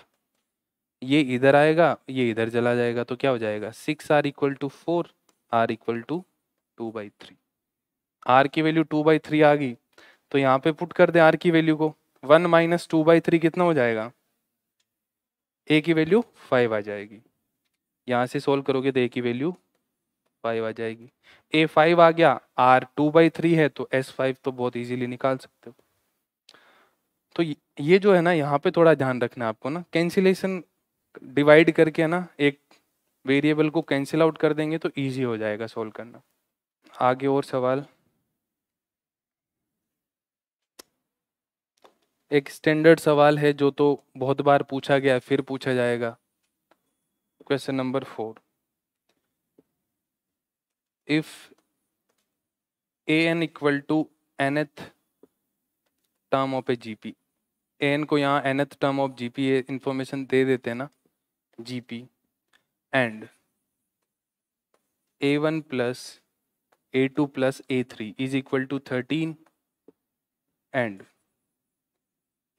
ये इधर आएगा ये इधर चला जाएगा तो क्या हो जाएगा six r equal to four r equal to two by three r की वैल्यू टू बाई थ्री आ गई तो यहाँ पे पुट कर दे आर की वैल्यू को one minus two by three कितना हो जाएगा ए की वैल्यू फाइव आ जाएगी यहाँ से सोल्व करोगे तो ए की वैल्यू फाइव आ जाएगी ए फाइव आ गया आर टू बाई थ्री है तो एस फाइव तो बहुत इजीली निकाल सकते हो तो ये जो है ना यहाँ पे थोड़ा ध्यान रखना आपको ना कैंसिलेशन डिवाइड करके ना एक वेरिएबल को कैंसिल आउट कर देंगे तो ईजी हो जाएगा सोल्व करना आगे और सवाल एक स्टैंडर्ड सवाल है जो तो बहुत बार पूछा गया फिर पूछा जाएगा question number four if a n equal to nth term of a GP a n को यहाँ एनथ टर्म ऑफ जीपी पी इंफॉर्मेशन दे देते हैं ना GP and a one plus a two plus a three is equal to thirteen and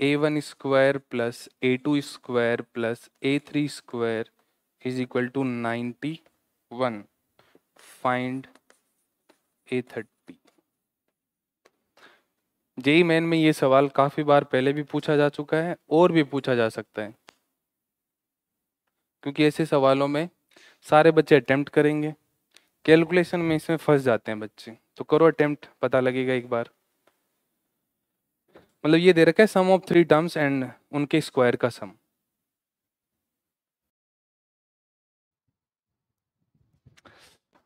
a one square plus a two square plus a three square is equal to ninety one find a thirty JEE main में ये सवाल काफी बार पहले भी पूछा जा चुका है और भी पूछा जा सकता है क्योंकि ऐसे सवालों में सारे बच्चे अटेम्प्ट करेंगे कैलकुलेशन में इसमें फंस जाते हैं बच्चे तो करो अटेम्प्ट पता लगेगा एक बार मतलब ये दे रखा है sum of three terms and उनके स्क्वायर का सम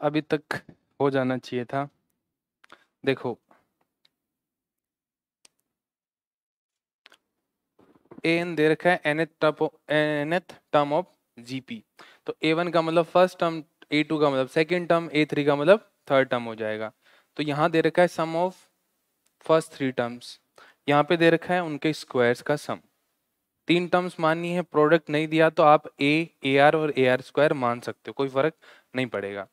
अभी तक हो जाना चाहिए था देखो एन दे रखा है term th term of GP तो ए वन का मतलब फर्स्ट टर्म ए टू का मतलब सेकेंड टर्म ए थ्री का मतलब थर्ड टर्म हो जाएगा तो यहाँ दे रखा है sum of first three terms यहाँ पे दे रखा है उनके स्क्वायर्स का सम तीन टर्म्स माननी है प्रोडक्ट नहीं दिया तो आप ए ए आर और ए आर स्क्वायर मान सकते हो कोई फर्क नहीं पड़ेगा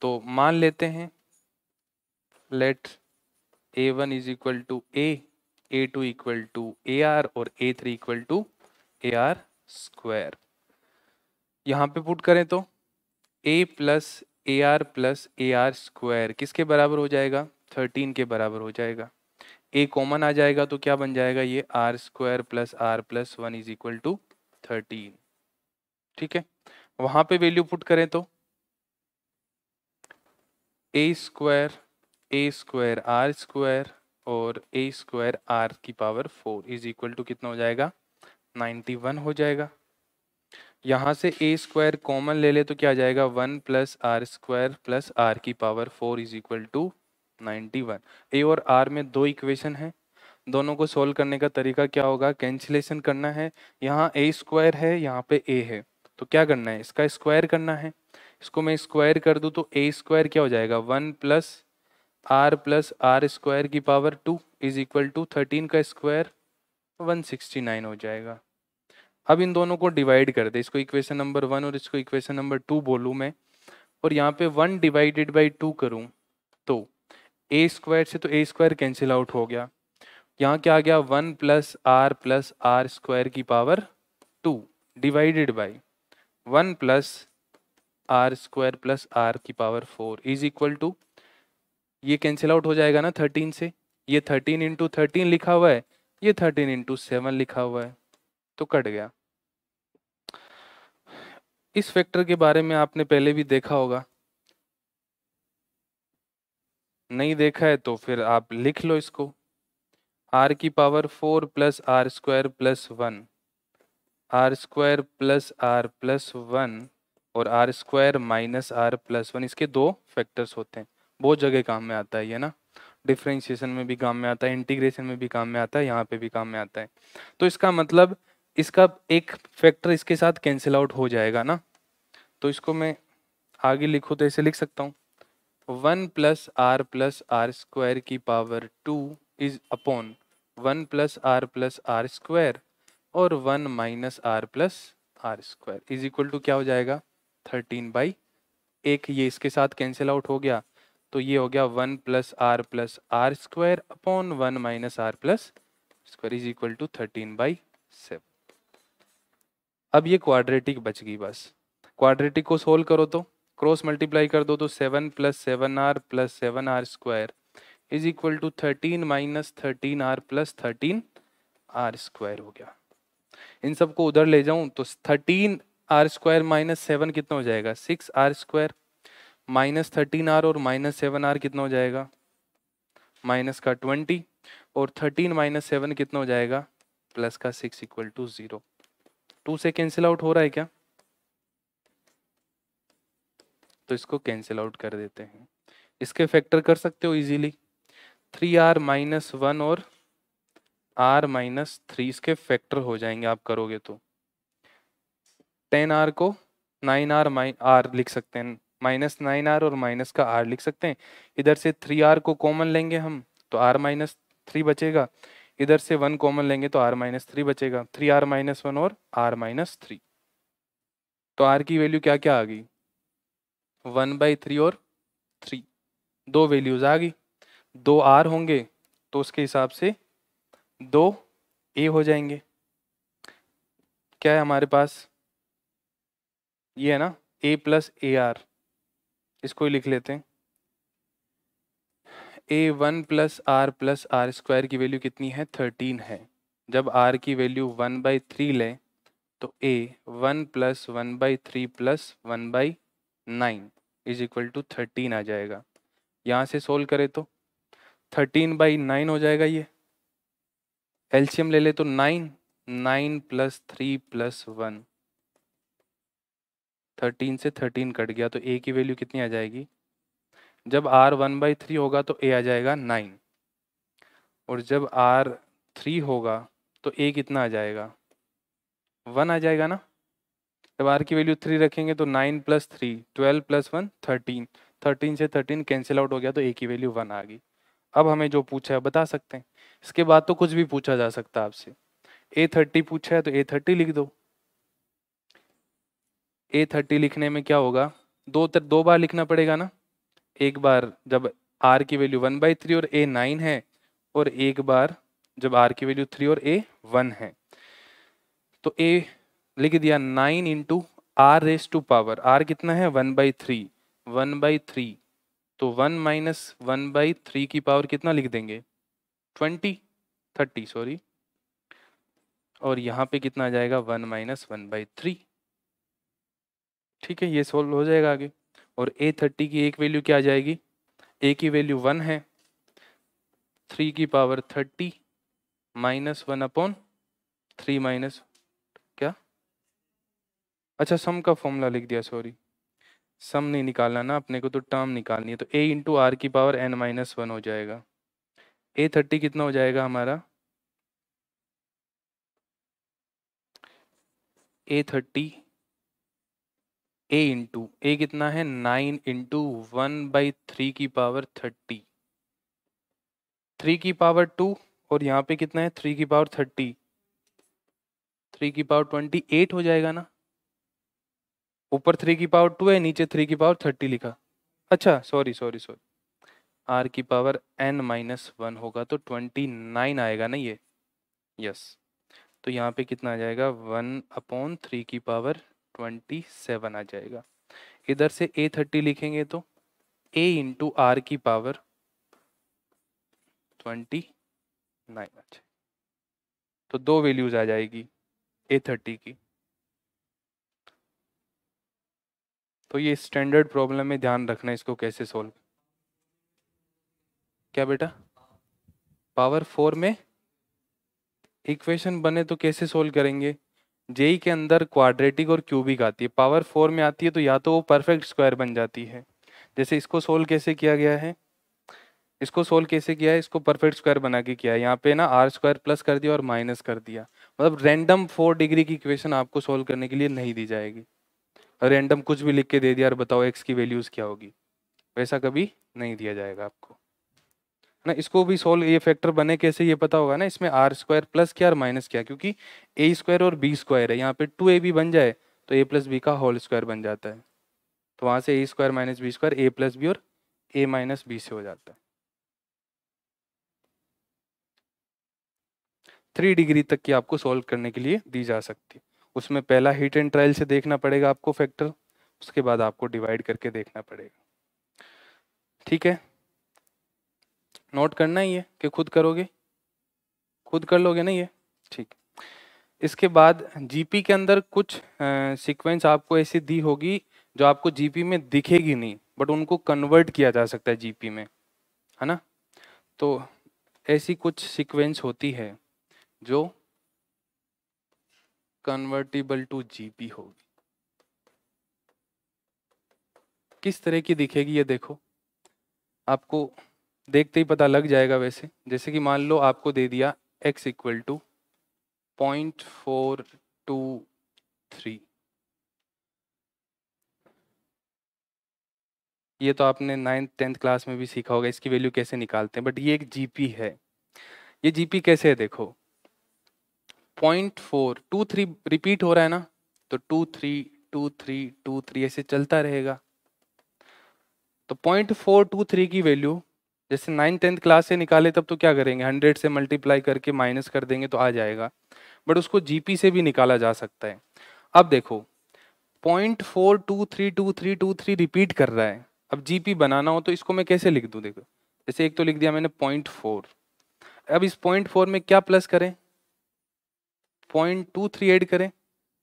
तो मान लेते हैं let a one is equal to a a two equal to a are और a three equal to a are square यहाँ पे पुट करें तो a plus a r plus a are square किसके बराबर हो जाएगा थर्टीन के बराबर हो जाएगा ए कॉमन आ जाएगा तो क्या बन जाएगा ये r square plus r plus one is equal to thirteen ठीक है वहां पे वैल्यू पुट करें तो a square a square r square और ए स्क्वायर आर की power four is equal to कितना हो जाएगा नाइन्टी वन हो जाएगा यहां से ए स्क्वायर कॉमन ले ले तो क्या आ जाएगा one plus r square plus r की power four is equal to one a और आर में दो इक्वेशन है दोनों को सोल्व करने का तरीका क्या होगा कैंसिलेशन करना है यहाँ ए स्क्वायर है यहाँ पे ए है तो क्या करना है इसका स्क्वायर करना है इसको मैं स्क्वायर कर दूँ तो ए स्क्वायर क्या हो जाएगा one plus r plus r square की power two is equal to thirteen का स्क्वायर वन सिक्सटी नाइन हो जाएगा अब इन दोनों को डिवाइड कर दे इसको इक्वेशन नंबर वन और इसको इक्वेशन नंबर टू बोलूँ मैं और यहाँ पे वन डिवाइडेड बाई टू करूँ ए स्क्वायर से तो ए स्क्वायर कैंसिल आउट हो गया यहाँ क्या आ गया one plus r plus r square की power two divided by one plus r square plus r की power four is equal to ये कैंसिल आउट हो जाएगा ना थर्टीन से ये थर्टीन इंटू थर्टीन लिखा हुआ है ये थर्टीन इंटू सेवन लिखा हुआ है तो कट गया इस फैक्टर के बारे में आपने पहले भी देखा होगा नहीं देखा है तो फिर आप लिख लो इसको आर की power four plus r square plus one r square plus r plus one और r square minus r plus one इसके दो फैक्टर्स होते हैं बहुत जगह काम में आता है ये ना डिफ्रेंशिएशन में भी काम में आता है इंटीग्रेशन में भी काम में आता है यहाँ पे भी काम में आता है तो इसका मतलब इसका एक फैक्टर इसके साथ कैंसिल आउट हो जाएगा ना तो इसको मैं आगे लिखूँ तो ऐसे लिख सकता हूँ one plus r plus r square की power two is upon one plus r plus r square और one minus r plus r square is equal to क्या हो जाएगा थर्टीन बाई एक ये इसके साथ कैंसिल आउट हो गया तो ये हो गया one plus r plus r square upon one minus r plus square is equal to thirteen by seven अब ये क्वाड्रेटिक बच गई बस क्वाड्रेटिक को सोल्व करो तो क्रॉस मल्टीप्लाई कर दो तो seven plus seven r plus seven r square is equal to thirteen minus thirteen r plus thirteen r square हो गया इन सबको उधर ले जाऊं तो thirteen r square minus seven कितना हो जाएगा six r square minus thirteen r और माइनस सेवन आर कितना हो जाएगा माइनस का ट्वेंटी और थर्टीन माइनस सेवन कितना हो जाएगा प्लस का six equal to zero two से कैंसिल आउट हो रहा है क्या तो इसको कैंसिल आउट कर देते हैं इसके फैक्टर कर सकते हो easily three r minus one और आर माइनस थ्री इसके फैक्टर हो जाएंगे आप करोगे तो टेन आर को नाइन आर माइ आर लिख सकते हैं माइनस नाइन आर और माइनस का आर लिख सकते हैं इधर से थ्री आर को कॉमन लेंगे हम तो आर माइनस थ्री बचेगा इधर से वन कॉमन लेंगे तो आर माइनस थ्री बचेगा थ्री आर माइनस वन और आर माइनस थ्री तो आर की वैल्यू क्या क्या आ गई वन बाई थ्री और थ्री दो वैल्यूज आ गई दो आर होंगे तो उसके हिसाब से दो ए हो जाएंगे क्या है हमारे पास ये है ना ए प्लस ए आर इसको ही लिख लेते हैं a one plus r plus r square की वैल्यू कितनी है थर्टीन है जब आर की वैल्यू वन बाई थ्री लें तो a one plus one by three plus one by nine is equal to thirteen आ जाएगा यहाँ से सोल्व करें तो थर्टीन बाई नाइन हो जाएगा ये एल्शियम ले ले तो nine nine plus three plus one thirteen से थर्टीन कट गया तो ए की वैल्यू कितनी आ जाएगी जब आर वन बाई थ्री होगा तो ए आ जाएगा नाइन और जब आर थ्री होगा तो ए कितना आ जाएगा वन आ जाएगा ना जब आर की वैल्यू थ्री रखेंगे तो nine plus three twelve plus one thirteen thirteen से थर्टीन कैंसिल आउट हो गया तो ए की वैल्यू वन आ गई अब हमें जो पूछा है बता सकते हैं इसके बाद तो कुछ भी पूछा जा सकता है आपसे ए थर्टी पूछा है तो ए थर्टी लिख दो ए थर्टी लिखने में क्या होगा दो तर, दो बार लिखना पड़ेगा ना एक बार जब आर की वैल्यू वन बाई थ्री और ए नाइन है और एक बार जब आर की वैल्यू थ्री और ए वन है तो ए लिख दिया nine into r raise to power r कितना है one by three one by three तो one minus one by three की पावर कितना लिख देंगे ट्वेंटी थर्टी सॉरी और यहाँ पे कितना आ जाएगा one minus one by three ठीक है ये सॉल्व हो जाएगा आगे और ए थर्टी की एक वैल्यू क्या आ जाएगी ए की वैल्यू वन है थ्री की power thirty minus one upon three minus अच्छा सम का फॉर्मूला लिख दिया सॉरी सम नहीं निकालना ना अपने को तो टर्म निकालनी है तो ए इंटू आर की पावर एन माइनस वन हो जाएगा ए थर्टी कितना हो जाएगा हमारा ए थर्टी ए इंटू ए कितना है nine into one by three की पावर थर्टी थ्री की पावर टू और यहाँ पे कितना है थ्री की पावर थर्टी थ्री की पावर ट्वेंटी एट हो जाएगा ना ऊपर थ्री की पावर टू है नीचे थ्री की पावर थर्टी लिखा अच्छा सॉरी सॉरी सॉरी आर की पावर एन माइनस वन होगा तो ट्वेंटी नाइन आएगा ना ये यस तो यहाँ पे कितना आ जाएगा वन अपॉन थ्री की पावर ट्वेंटी सेवन आ जाएगा इधर से ए थर्टी लिखेंगे तो ए इंटू आर की पावर ट्वेंटी नाइन अच्छा तो दो वैल्यूज आ जाएगी ए थर्टी की तो ये स्टैंडर्ड प्रॉब्लम में ध्यान रखना इसको कैसे सॉल्व क्या बेटा पावर फोर में इक्वेशन बने तो कैसे सोल्व करेंगे जेई के अंदर क्वाड्रेटिक और क्यूबिक आती है पावर फोर में आती है तो या तो वो परफेक्ट स्क्वायर बन जाती है जैसे इसको सोल्व कैसे किया गया है इसको सोल्व कैसे किया है इसको परफेक्ट स्क्वायर बना के किया है यहाँ पे ना आर स्क्वायर प्लस कर दिया और माइनस कर दिया मतलब रैंडम फोर डिग्री की इक्वेशन आपको सोल्व करने के लिए नहीं दी जाएगी रैंडम कुछ भी लिख के दे दिया और बताओ एक्स की वैल्यूज़ क्या होगी वैसा कभी नहीं दिया जाएगा आपको है ना इसको भी सोल्व ये फैक्टर बने कैसे ये पता होगा ना इसमें आर स्क्वायर प्लस क्या और माइनस क्या क्योंकि ए स्क्वायर और बी स्क्वायर है यहाँ पे टू ए बी बन जाए तो ए प्लस बी का होल स्क्वायर बन जाता है तो वहाँ से a square minus b square a plus b और ए माइनस बी से हो जाता है थ्री डिग्री तक की आपको सोल्व करने के लिए दी जा सकती है उसमें पहला हीट एंड ट्रायल से देखना पड़ेगा आपको फैक्टर उसके बाद आपको डिवाइड करके देखना पड़ेगा ठीक है नोट करना ही है कि खुद करोगे खुद कर लोगे ना ये ठीक इसके बाद जीपी के अंदर कुछ सीक्वेंस आपको ऐसी दी होगी जो आपको जीपी में दिखेगी नहीं बट उनको कन्वर्ट किया जा सकता है जीपी में है ना तो ऐसी कुछ सीक्वेंस होती है जो कन्वर्टेबल टू जीपी होगी किस तरह की दिखेगी ये देखो आपको देखते ही पता लग जाएगा वैसे जैसे कि मान लो आपको दे दिया x equal to point four two three ये तो आपने नाइन्थ टेंथ क्लास में भी सीखा होगा इसकी वैल्यू कैसे निकालते हैं बट ये एक जीपी है ये जीपी कैसे है देखो point four two three repeat हो रहा है ना तो two three two three two three ऐसे चलता रहेगा तो पॉइंट फोर टू थ्री की वैल्यू जैसे नाइन टेंथ क्लास से निकाले तब तो क्या करेंगे हंड्रेड से मल्टीप्लाई करके माइनस कर देंगे तो आ जाएगा बट उसको जीपी से भी निकाला जा सकता है अब देखो point four two three two three two three repeat कर रहा है अब जीपी बनाना हो तो इसको मैं कैसे लिख दूँ देखो जैसे एक तो लिख दिया मैंने पॉइंट फोर अब इस पॉइंट फोर में क्या प्लस करें पॉइंट टू थ्री एड करें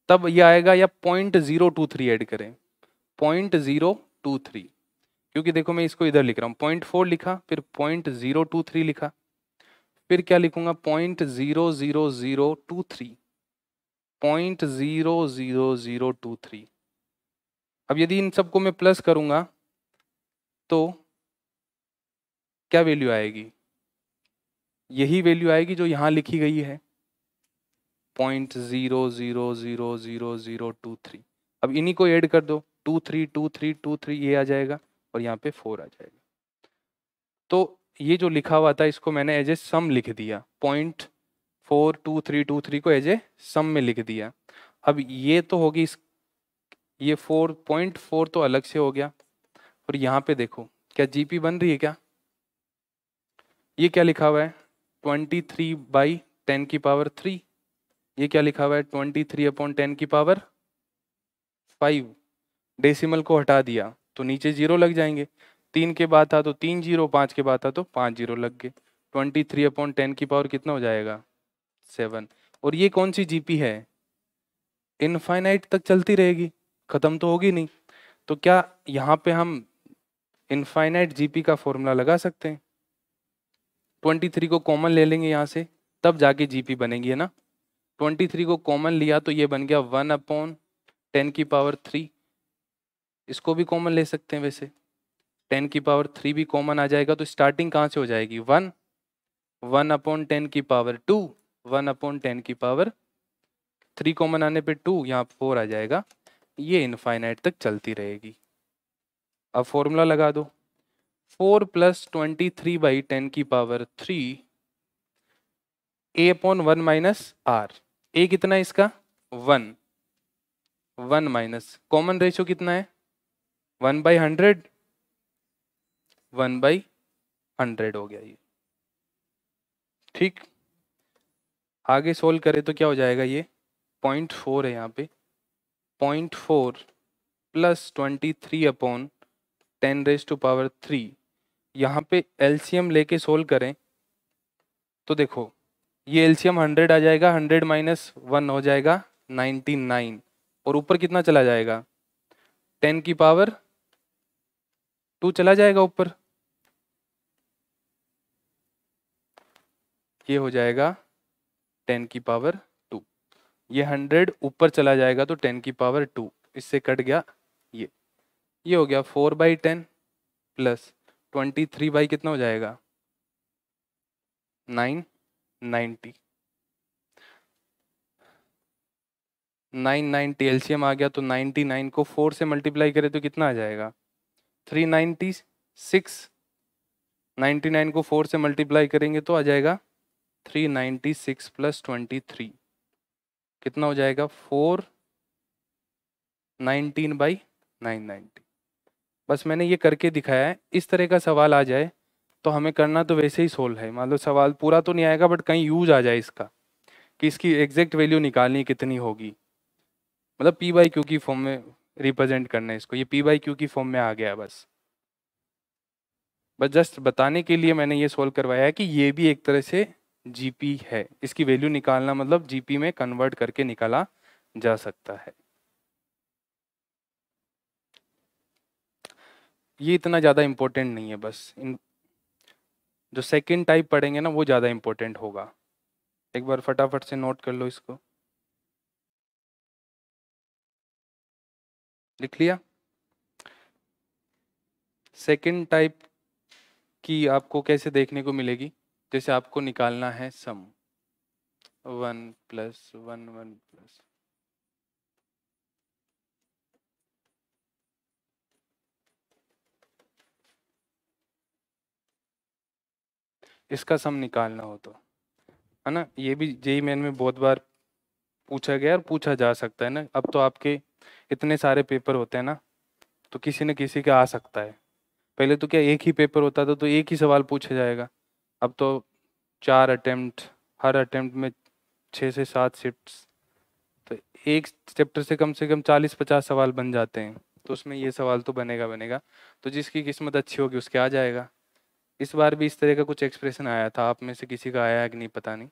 तब ये आएगा या point zero two three add करें पॉइंट जीरो टू थ्री क्योंकि देखो मैं इसको इधर लिख रहा हूँ पॉइंट फोर लिखा फिर पॉइंट जीरो टू थ्री लिखा फिर क्या लिखूंगा point zero zero zero two three point zero zero zero two three अब यदि इन सबको मैं प्लस करूंगा तो क्या वैल्यू आएगी यही वैल्यू आएगी जो यहाँ लिखी गई है point zero zero zero zero zero two three अब इन्हीं को ऐड कर दो two three two three two three ये आ जाएगा और यहाँ पे फोर आ जाएगा तो ये जो लिखा हुआ था इसको मैंने एज ए सम लिख दिया point four two three two three को एज ए सम में लिख दिया अब ये तो होगी इस ये फोर पॉइंट फोर तो अलग से हो गया और यहाँ पे देखो क्या पी बन रही है क्या ये क्या लिखा हुआ है ट्वेंटी थ्री बाई टेन की पावर थ्री ये क्या लिखा हुआ है ट्वेंटी थ्री अपॉन टेन की पावर फाइव डेसिमल को हटा दिया तो नीचे जीरो लग जाएंगे तीन के बाद था तो तीन जीरो पाँच के बाद था तो पाँच जीरो लग गए ट्वेंटी थ्री अपॉन टेन की पावर कितना हो जाएगा सेवन और ये कौन सी जीपी है इनफाइनाइट तक चलती रहेगी ख़त्म तो होगी नहीं तो क्या यहाँ पे हम इनफाइनाइट जीपी का फॉर्मूला लगा सकते हैं ट्वेंटी थ्री को कॉमन ले लेंगे यहाँ से तब जाके जीपी बनेगी है ना ट्वेंटी थ्री को कॉमन लिया तो ये बन गया वन अपॉन टेन की पावर थ्री इसको भी कॉमन ले सकते हैं वैसे टेन की पावर थ्री भी कॉमन आ जाएगा तो स्टार्टिंग कहाँ से हो जाएगी वन वन अपॉन टेन की power two one upon ten की पावर थ्री कॉमन आने पे टू यहाँ फोर आ जाएगा ये इनफाइनाइट तक चलती रहेगी अब फॉर्मूला लगा दो four plus twenty three by ten की power three a upon one minus are a कितना है इसका one one minus common ratio कितना है one by hundred one by hundred हो गया ये ठीक आगे सोल्व करें तो क्या हो जाएगा ये पॉइंट फोर है यहाँ पे point four plus twenty three upon ten raise to power three यहाँ पे एलसीएम लेके सोल्व करें तो देखो ये एल्शियम हंड्रेड आ जाएगा हंड्रेड माइनस वन हो जाएगा नाइन्टी नाइन और ऊपर कितना चला जाएगा टेन की पावर टू चला जाएगा ऊपर ये हो जाएगा टेन की पावर टू ये हंड्रेड ऊपर चला जाएगा तो टेन की पावर टू इससे कट गया ये ये हो गया four by ten plus twenty three by कितना हो जाएगा नाइन नाइन नाइनटी एल्शियम आ गया तो नाइन्टी नाइन को फोर से मल्टीप्लाई करें तो कितना आ जाएगा three ninety six ninety nine को फोर से मल्टीप्लाई करेंगे तो आ जाएगा three ninety six plus twenty three कितना हो जाएगा four nineteen by nine ninety बस मैंने ये करके दिखाया है इस तरह का सवाल आ जाए तो हमें करना तो वैसे ही सोल्व है मान लो सवाल पूरा तो नहीं आएगा बट कहीं यूज आ जाए इसका कि इसकी एग्जैक्ट वैल्यू निकालनी कितनी होगी मतलब पी बाई क्यू की फॉर्म में रिप्रेजेंट करना है इसको ये पी बाई क्यू की फॉर्म में आ गया बस बस जस्ट बताने के लिए मैंने ये सोल्व करवाया कि ये भी एक तरह से जीपी है इसकी वैल्यू निकालना मतलब जीपी में कन्वर्ट करके निकाला जा सकता है ये इतना ज़्यादा इम्पोर्टेंट नहीं है बस जो सेकेंड टाइप पढ़ेंगे ना वो ज़्यादा इम्पोर्टेंट होगा एक बार फटाफट से नोट कर लो इसको लिख लिया सेकेंड टाइप की आपको कैसे देखने को मिलेगी जैसे आपको निकालना है sum one plus one one plus इसका सम निकालना हो तो है ना ये भी जेई मैन में बहुत बार पूछा गया और पूछा जा सकता है ना अब तो आपके इतने सारे पेपर होते हैं ना तो किसी न किसी का आ सकता है पहले तो क्या एक ही पेपर होता था तो एक ही सवाल पूछा जाएगा अब तो चार अटेम्प्ट हर अटेम्प्ट में छः से सात शिफ्ट तो एक चैप्टर से कम से कम चालीस पचास सवाल बन जाते हैं तो उसमें ये सवाल तो बनेगा बनेगा तो जिसकी किस्मत अच्छी होगी उसके आ जाएगा इस बार भी इस तरह का कुछ एक्सप्रेशन आया था आप में से किसी का आया है कि नहीं पता नहीं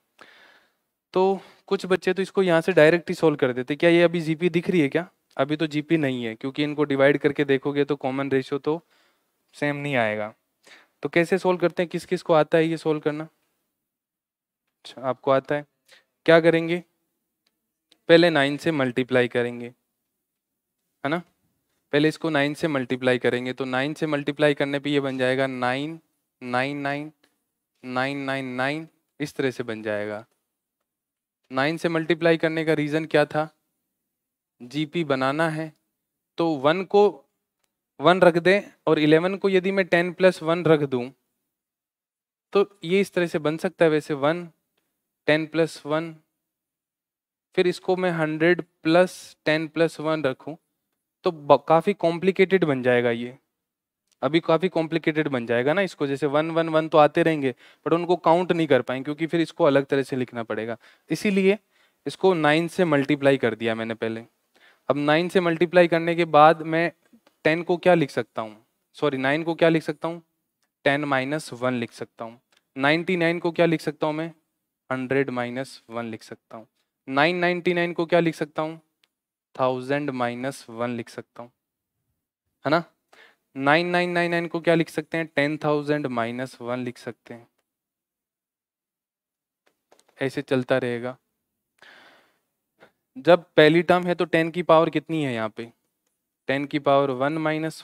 तो कुछ बच्चे तो इसको यहाँ से डायरेक्ट ही सोल्व कर देते क्या ये अभी जीपी दिख रही है क्या अभी तो जीपी नहीं है क्योंकि इनको डिवाइड करके देखोगे तो कॉमन रेशियो तो सेम नहीं आएगा तो कैसे सोल्व करते हैं किस किस को आता है ये सोल्व करना अच्छा, आपको आता है क्या करेंगे पहले नाइन से मल्टीप्लाई करेंगे है ना पहले इसको नाइन से मल्टीप्लाई करेंगे तो नाइन से मल्टीप्लाई करने पे ये बन जाएगा nine nine nine nine nine nine इस तरह से बन जाएगा नाइन से मल्टीप्लाई करने का रीज़न क्या था जीपी बनाना है तो वन को वन रख दें और इलेवन को यदि मैं टेन प्लस वन रख दूं तो ये इस तरह से बन सकता है वैसे वन टेन प्लस वन फिर इसको मैं hundred plus ten plus one रखूँ तो काफ़ी कॉम्प्लिकेटेड बन जाएगा ये अभी काफ़ी कॉम्प्लिकेटेड बन जाएगा ना इसको जैसे वन वन वन तो आते रहेंगे बट उनको काउंट नहीं कर पाएंगे क्योंकि फिर इसको अलग तरह से लिखना पड़ेगा इसीलिए इसको नाइन से मल्टीप्लाई कर दिया मैंने पहले अब नाइन से मल्टीप्लाई करने के बाद मैं टेन को क्या लिख सकता हूँ सॉरी नाइन को क्या लिख सकता हूँ टेन माइनस वन लिख सकता हूँ नाइन्टी नाइन को क्या लिख सकता हूँ मैं हंड्रेड माइनस वन लिख सकता हूँ नाइन नाइन्टी नाइन को क्या लिख सकता हूँ थाउजेंड माइनस वन लिख सकता हूँ है ना नाइन नाइन नाइन नाइन को क्या लिख सकते हैं टेन थाउजेंड माइनस वन लिख सकते हैं ऐसे चलता रहेगा जब पहली टर्म है तो टेन की पावर कितनी है यहाँ पे टेन की power one minus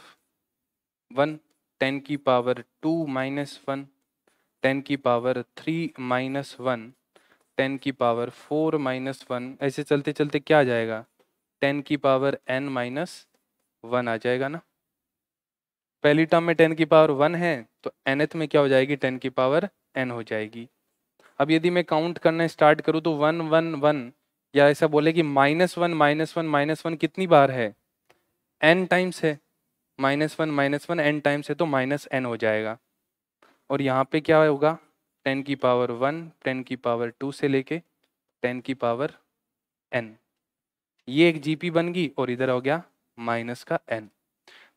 one ten की power two minus one ten की power three minus one ten की पावर फोर माइनस वन ऐसे चलते चलते क्या आ जाएगा टेन की पावर एन माइनस वन आ जाएगा ना पहली टर्म में टेन की पावर वन है तो एनथ में क्या हो जाएगी टेन की पावर एन हो जाएगी अब यदि मैं काउंट करना स्टार्ट करूँ तो वन वन वन या ऐसा बोले कि minus one minus one minus one कितनी बार है एन टाइम्स है minus one minus one n times है तो माइनस एन हो जाएगा और यहाँ पे क्या होगा टेन की पावर वन टेन की पावर टू से लेके टेन की पावर एन ये एक जीपी बन गई और इधर हो गया माइनस का एन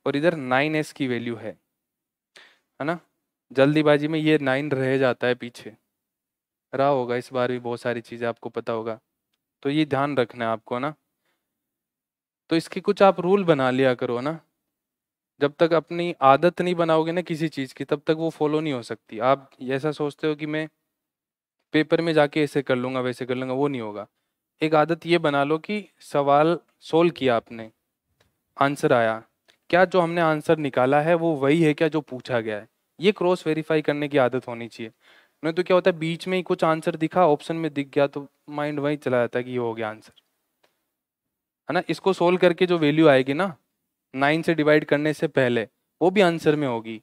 और इधर नाइन एस की वैल्यू है है ना जल्दीबाजी में ये नाइन रह जाता है पीछे रहा होगा इस बार भी बहुत सारी चीज़ें आपको पता होगा तो ये ध्यान रखना है आपको ना तो इसके कुछ आप रूल बना लिया करो ना जब तक अपनी आदत नहीं बनाओगे ना किसी चीज़ की तब तक वो फॉलो नहीं हो सकती आप ऐसा सोचते हो कि मैं पेपर में जाके ऐसे कर लूँगा वैसे कर लूँगा वो नहीं होगा एक आदत ये बना लो कि सवाल सोल्व किया आपने आंसर आया क्या जो हमने आंसर निकाला है वो वही है क्या जो पूछा गया है ये क्रॉस वेरीफाई करने की आदत होनी चाहिए नहीं तो क्या होता है बीच में ही कुछ आंसर दिखा ऑप्शन में दिख गया तो माइंड वही चला जाता है कि ये हो गया आंसर है ना इसको सोल्व करके जो वैल्यू आएगी ना नाइन से डिवाइड करने से पहले वो भी आंसर में होगी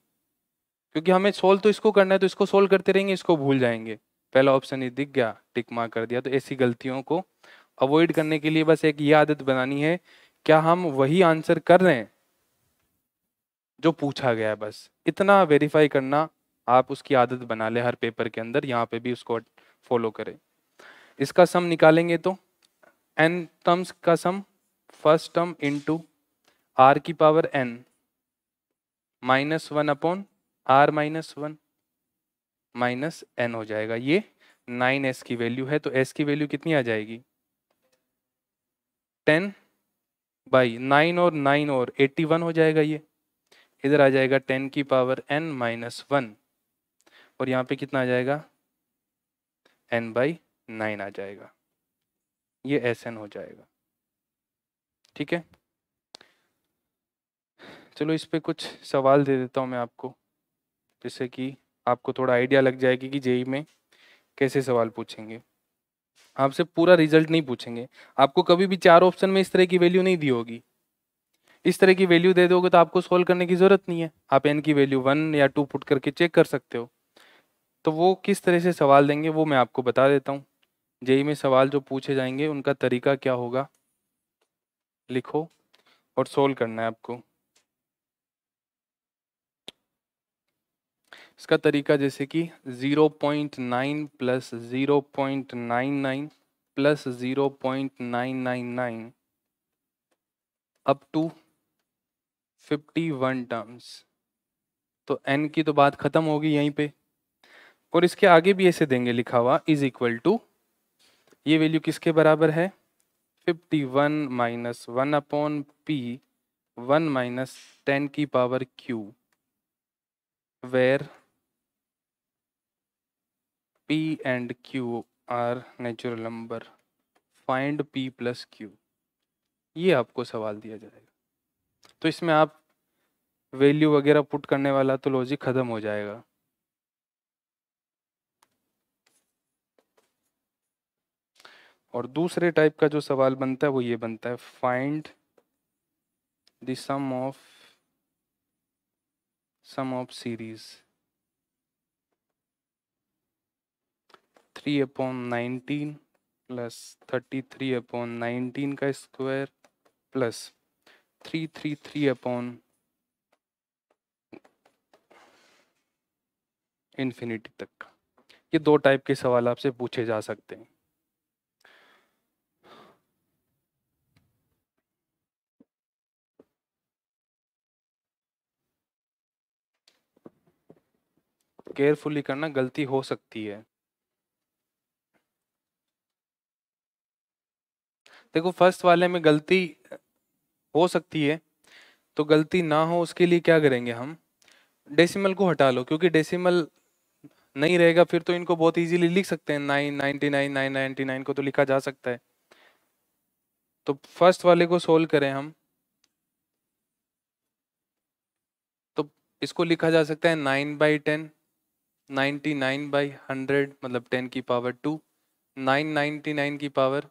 क्योंकि हमें सोल्व तो इसको करना है तो इसको सोल्व करते रहेंगे इसको भूल जाएंगे पहला ऑप्शन ही दिख गया टिक मार कर दिया तो ऐसी गलतियों को अवॉइड करने के लिए बस एक ये आदत बनानी है क्या हम वही आंसर कर रहे हैं जो पूछा गया है बस इतना वेरीफाई करना आप उसकी आदत बना लें हर पेपर के अंदर यहाँ पे भी उसको फॉलो करें इसका सम निकालेंगे तो एन टर्म्स का sum first term two r की power N minus one upon are minus one minus n हो जाएगा ये नाइन एस की वैल्यू है तो एस की वैल्यू कितनी आ जाएगी टेन बाई नाइन और नाइन और एट्टी वन हो जाएगा ये इधर आ जाएगा टेन की पावर एन माइनस वन और यहाँ पे कितना आ जाएगा एन बाई नाइन आ जाएगा ये एस एन हो जाएगा ठीक है चलो इस पर कुछ सवाल दे देता हूँ मैं आपको जिससे कि आपको थोड़ा आइडिया लग जाएगी कि जेई में कैसे सवाल पूछेंगे आपसे पूरा रिजल्ट नहीं पूछेंगे आपको कभी भी चार ऑप्शन में इस तरह की वैल्यू नहीं दी होगी इस तरह की वैल्यू दे दोगे तो आपको सोल्व करने की ज़रूरत नहीं है आप एन की वैल्यू वन या टू पुट करके चेक कर सकते हो तो वो किस तरह से सवाल देंगे वो मैं आपको बता देता हूँ जेई में सवाल जो पूछे जाएंगे उनका तरीका क्या होगा लिखो और सोल्व करना है आपको इसका तरीका जैसे कि 0.9 plus zero nine plus nine up to 51 terms तो एन की तो बात खत्म होगी यहीं पे और इसके आगे भी ऐसे देंगे लिखा हुआ इज इक्वल टू ये वैल्यू किसके बराबर है 51 one minus one upon p one minus ten की power q where p and q are natural number find p plus q ये आपको सवाल दिया जाएगा तो इसमें आप वैल्यू वगैरह पुट करने वाला तो लॉजिक ख़त्म हो जाएगा और दूसरे टाइप का जो सवाल बनता है वो ये बनता है find the sum of sum of series three upon nineteen plus thirty three upon nineteen का square plus three three three upon infinity तक ये दो टाइप के सवाल आपसे पूछे जा सकते हैं केयरफुली करना गलती हो सकती है देखो फर्स्ट वाले में गलती हो सकती है तो गलती ना हो उसके लिए क्या करेंगे हम डेसिमल को हटा लो क्योंकि डेसिमल नहीं रहेगा फिर तो इनको बहुत इजीली लिख सकते हैं nine ninety nine nine ninety nine को तो लिखा जा सकता है तो फर्स्ट वाले को सोल्व करें हम तो इसको लिखा जा सकता है nine by ten ninety nine by hundred मतलब टेन की power two nine ninety nine की पावर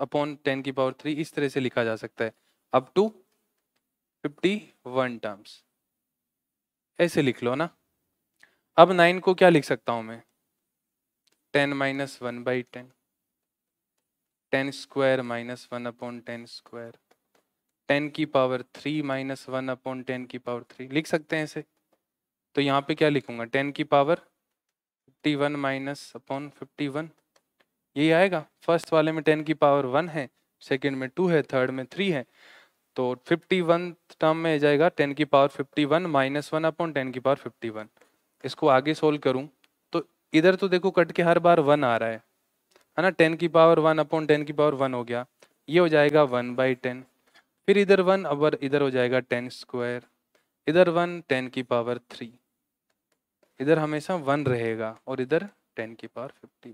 अपॉन टेन की पावर थ्री इस तरह से लिखा जा सकता है अप टू 51 टर्म्स ऐसे लिख लो ना अब नाइन को क्या लिख सकता हूं मैं ten minus one by ten ten square minus one upon ten square ten की power three minus one upon ten की पावर थ्री लिख सकते हैं ऐसे तो यहाँ पे क्या लिखूंगा टेन की power fifty one minus upon fifty one यही आएगा फर्स्ट वाले में टेन की पावर वन है सेकेंड में टू है थर्ड में थ्री है तो फिफ्टी वन टर्म में आ जाएगा टेन की power fifty one minus one upon ten की पावर फिफ्टी वन इसको आगे सोल्व करूँ तो इधर तो देखो कट के हर बार वन आ रहा है है ना टेन की पावर वन अपॉन टेन की पावर वन हो गया ये हो जाएगा वन बाई टेन फिर इधर वन अब इधर हो जाएगा टेन स्क्वायर इधर वन टेन की पावर थ्री इधर हमेशा वन रहेगा और इधर टेन की power fifty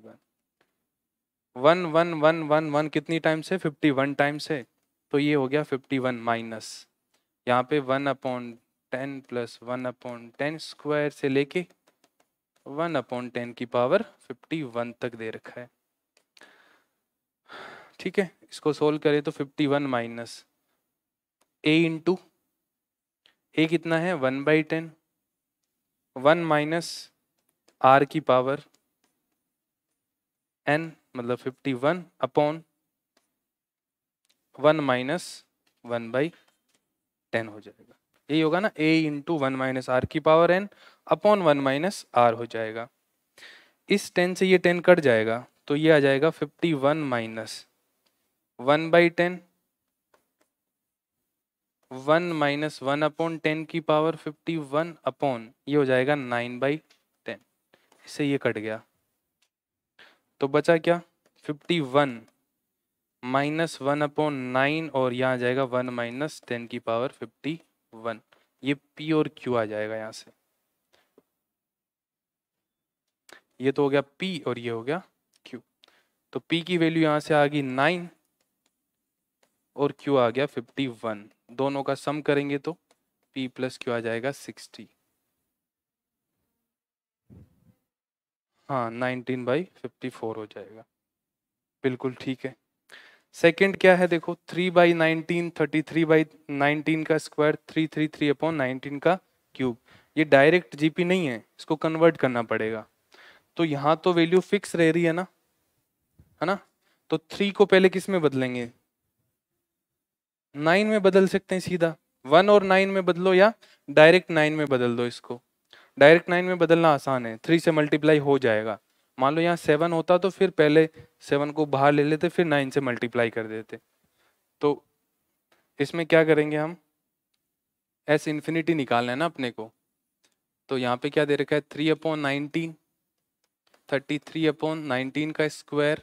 one one one one one one कितनी टाइम्स है फिफ्टी वन टाइम्स है तो ये हो गया फिफ्टी वन माइनस यहाँ पे one upon ten plus one upon ten square से लेके वन अपॉन टेन की पावर फिफ्टी वन तक दे रखा है ठीक है इसको सोल्व करें तो fifty one minus a into a कितना है one by ten one minus are की पावर एन मतलब fifty one upon one minus one by ten हो जाएगा यही होगा ना a into one minus are की power N upon one minus r हो जाएगा इस टेन से ये टेन कट जाएगा तो ये आ जाएगा fifty one minus one by ten one minus one upon ten की पावर फिफ्टी वन अपॉन ये हो जाएगा नाइन बाई टेन इससे ये कट गया तो बचा क्या fifty one minus one upon nine और यहाँ आ जाएगा वन माइनस टेन की पावर फिफ्टी वन ये पी और क्यू आ जाएगा यहाँ से ये तो हो गया पी और ये हो गया क्यू तो पी की वैल्यू यहाँ से आ गई नाइन और क्यू आ गया फिफ्टी वन दोनों का सम करेंगे तो पी प्लस क्यू आ जाएगा सिक्सटी हाँ नाइनटीन बाई फिफ्टी फोर हो जाएगा बिल्कुल ठीक है सेकेंड क्या है देखो three by nineteen thirty three by nineteen का square three three three upon nineteen का क्यूब ये डायरेक्ट जीपी नहीं है इसको कन्वर्ट करना पड़ेगा तो यहाँ तो वैल्यू फिक्स रह रही है ना है ना तो थ्री को पहले किस में बदलेंगे नाइन में बदल सकते हैं सीधा वन और नाइन में बदलो या डायरेक्ट नाइन में बदल दो इसको डायरेक्ट नाइन में बदलना आसान है थ्री से मल्टीप्लाई हो जाएगा मान लो यहाँ सेवन होता तो फिर पहले सेवन को बाहर ले लेते फिर नाइन से मल्टीप्लाई कर देते तो इसमें क्या करेंगे हम एस इन्फिनिटी निकालना है ना अपने को तो यहाँ पे क्या दे रखा है three upon nineteen thirty three upon nineteen का square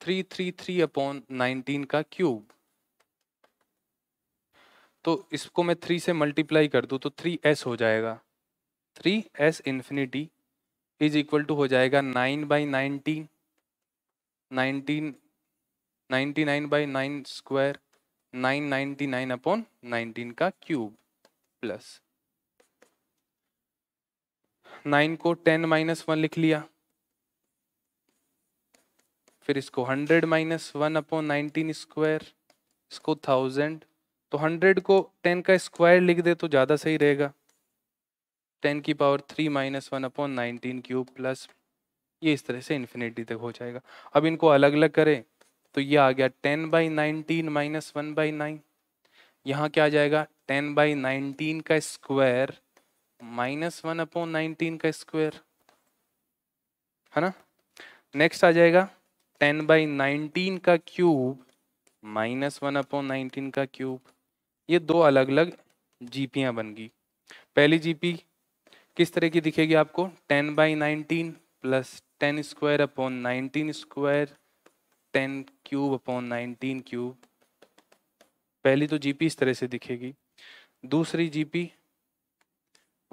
three three three upon nineteen का क्यूब तो इसको मैं थ्री से मल्टीप्लाई कर दूँ तो थ्री एस हो जाएगा three s infinity is equal to हो जाएगा nine by nineteen nineteen ninety nine by nine square nine ninety nine upon nineteen का क्यूब प्लस नाइन को टेन माइनस वन लिख लिया फिर इसको hundred minus one upon nineteen square इसको thousand तो हंड्रेड को टेन का स्क्वायर लिख दे तो ज़्यादा सही रहेगा टेन की power three minus one upon nineteen cube plus ये इस तरह से इन्फिनिटी तक हो जाएगा अब इनको अलग अलग करें तो ये आ गया ten by nineteen minus one by nine यहाँ क्या आ जाएगा टेन बाई नाइनटीन का square minus one upon nineteen का स्क्वायर है ना नेक्स्ट आ जाएगा टेन बाई नाइनटीन का cube minus one upon nineteen का क्यूब ये दो अलग अलग जीपियाँ बन गई पहली जीपी किस तरह की दिखेगी आपको ten by nineteen plus ten square upon nineteen square ten cube upon nineteen cube पहली तो जीपी इस तरह से दिखेगी दूसरी GP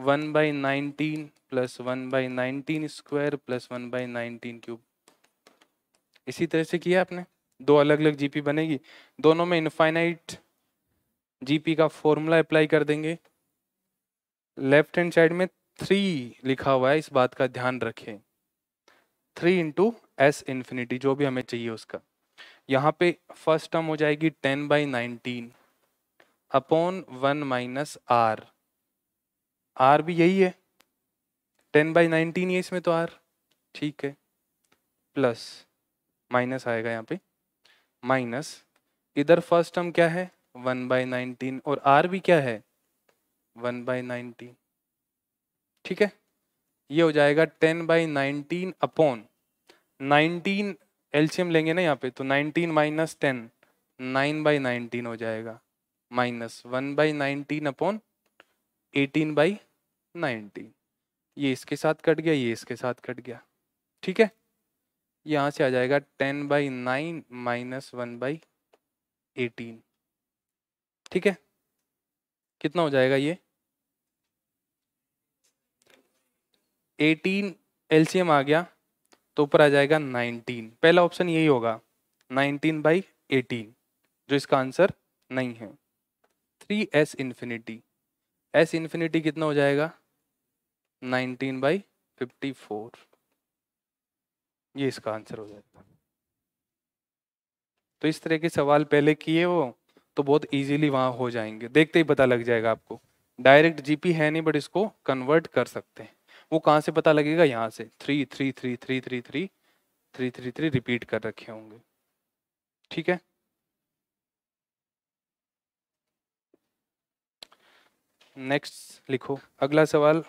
one by nineteen plus one by nineteen square plus one by nineteen cube इसी तरह से किया आपने दो अलग अलग जीपी बनेगी दोनों में इनफाइनाइट जीपी का फॉर्मूला अप्लाई कर देंगे लेफ्ट हैंड साइड में थ्री लिखा हुआ है इस बात का ध्यान रखें थ्री इंटू एस इन्फिनिटी जो भी हमें चाहिए उसका यहाँ पे फर्स्ट टर्म हो जाएगी ten by nineteen upon one minus r r भी यही है टेन बाई नाइनटीन ही है इसमें तो आर ठीक है प्लस माइनस आएगा यहाँ पे माइनस इधर फर्स्ट टर्म क्या है वन बाई नाइनटीन और आर भी क्या है वन बाई नाइनटीन ठीक है ये हो जाएगा ten by nineteen upon nineteen LCM लेंगे ना यहाँ पे तो nineteen minus ten nine by nineteen हो जाएगा minus one by nineteen upon eighteen by nineteen ये इसके साथ कट गया ये इसके साथ कट गया ठीक है यहाँ से आ जाएगा ten by nine minus one by eighteen ठीक है कितना हो जाएगा ये एटीन एलसीएम आ गया तो ऊपर आ जाएगा नाइनटीन पहला ऑप्शन यही होगा नाइनटीन बाई एटीन जो इसका आंसर नहीं है three s infinity s infinity कितना हो जाएगा नाइनटीन बाई फिफ्टी फोर ये इसका आंसर हो जाएगा तो इस तरह के सवाल पहले किए हो तो बहुत इजीली वहाँ हो जाएंगे देखते ही पता लग जाएगा आपको डायरेक्ट जीपी है नहीं बट इसको कन्वर्ट कर सकते हैं वो कहाँ से पता लगेगा यहाँ से three three three three three three three three three repeat कर रखे होंगे ठीक है नेक्स्ट लिखो अगला सवाल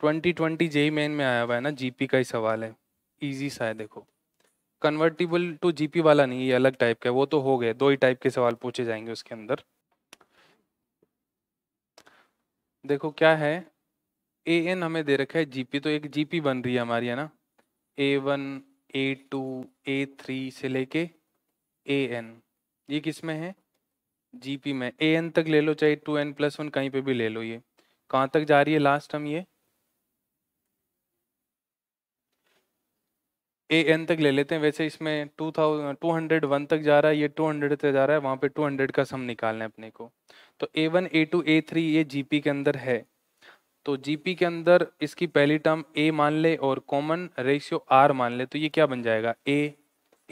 ट्वेंटी ट्वेंटी जेई मेन में आया हुआ है ना जीपी का ही सवाल है इजी सा है देखो कन्वर्टिबल टू जीपी वाला नहीं ये अलग टाइप का है वो तो हो गए दो ही टाइप के सवाल पूछे जाएंगे उसके अंदर देखो क्या है ए एन हमें दे रखा है जीपी तो एक जीपी बन रही है हमारी है ना a one a two a three से लेके ए एन ये किस में है जीपी में ए एन तक ले लो चाहे टू एन प्लस वन कहीं पे भी ले लो ये कहाँ तक जा रही है लास्ट हम ये ए एन तक ले लेते हैं वैसे इसमें two thousand two hundred one तक जा रहा है ये टू हंड्रेड तक जा रहा है वहाँ पे टू हंड्रेड का सम निकालना है अपने को तो a one a two a three ये जीपी के अंदर है तो जीपी के अंदर इसकी पहली टर्म ए मान ले और कॉमन रेशियो आर मान ले तो ये क्या बन जाएगा a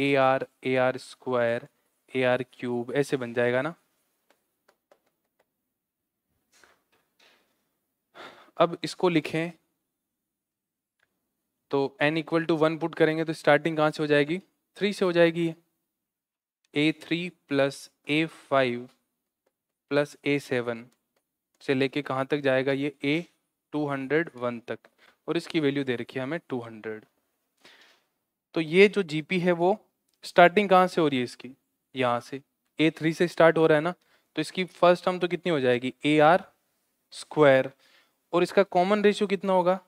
A R A R square A R cube ऐसे बन जाएगा ना अब इसको लिखें तो n equal to one put करेंगे तो स्टार्टिंग कहाँ से हो जाएगी थ्री से हो जाएगी a three plus a five plus a seven से लेके कहाँ तक जाएगा ये ए 201 तक और इसकी वैल्यू दे रखी है हमें 200 तो ये जो जीपी है वो स्टार्टिंग कहाँ से हो रही है इसकी यहाँ से ए थ्री से स्टार्ट हो रहा है ना तो इसकी फर्स्ट टर्म तो कितनी हो जाएगी ए आर स्क्वायर और इसका कॉमन रेशियो कितना होगा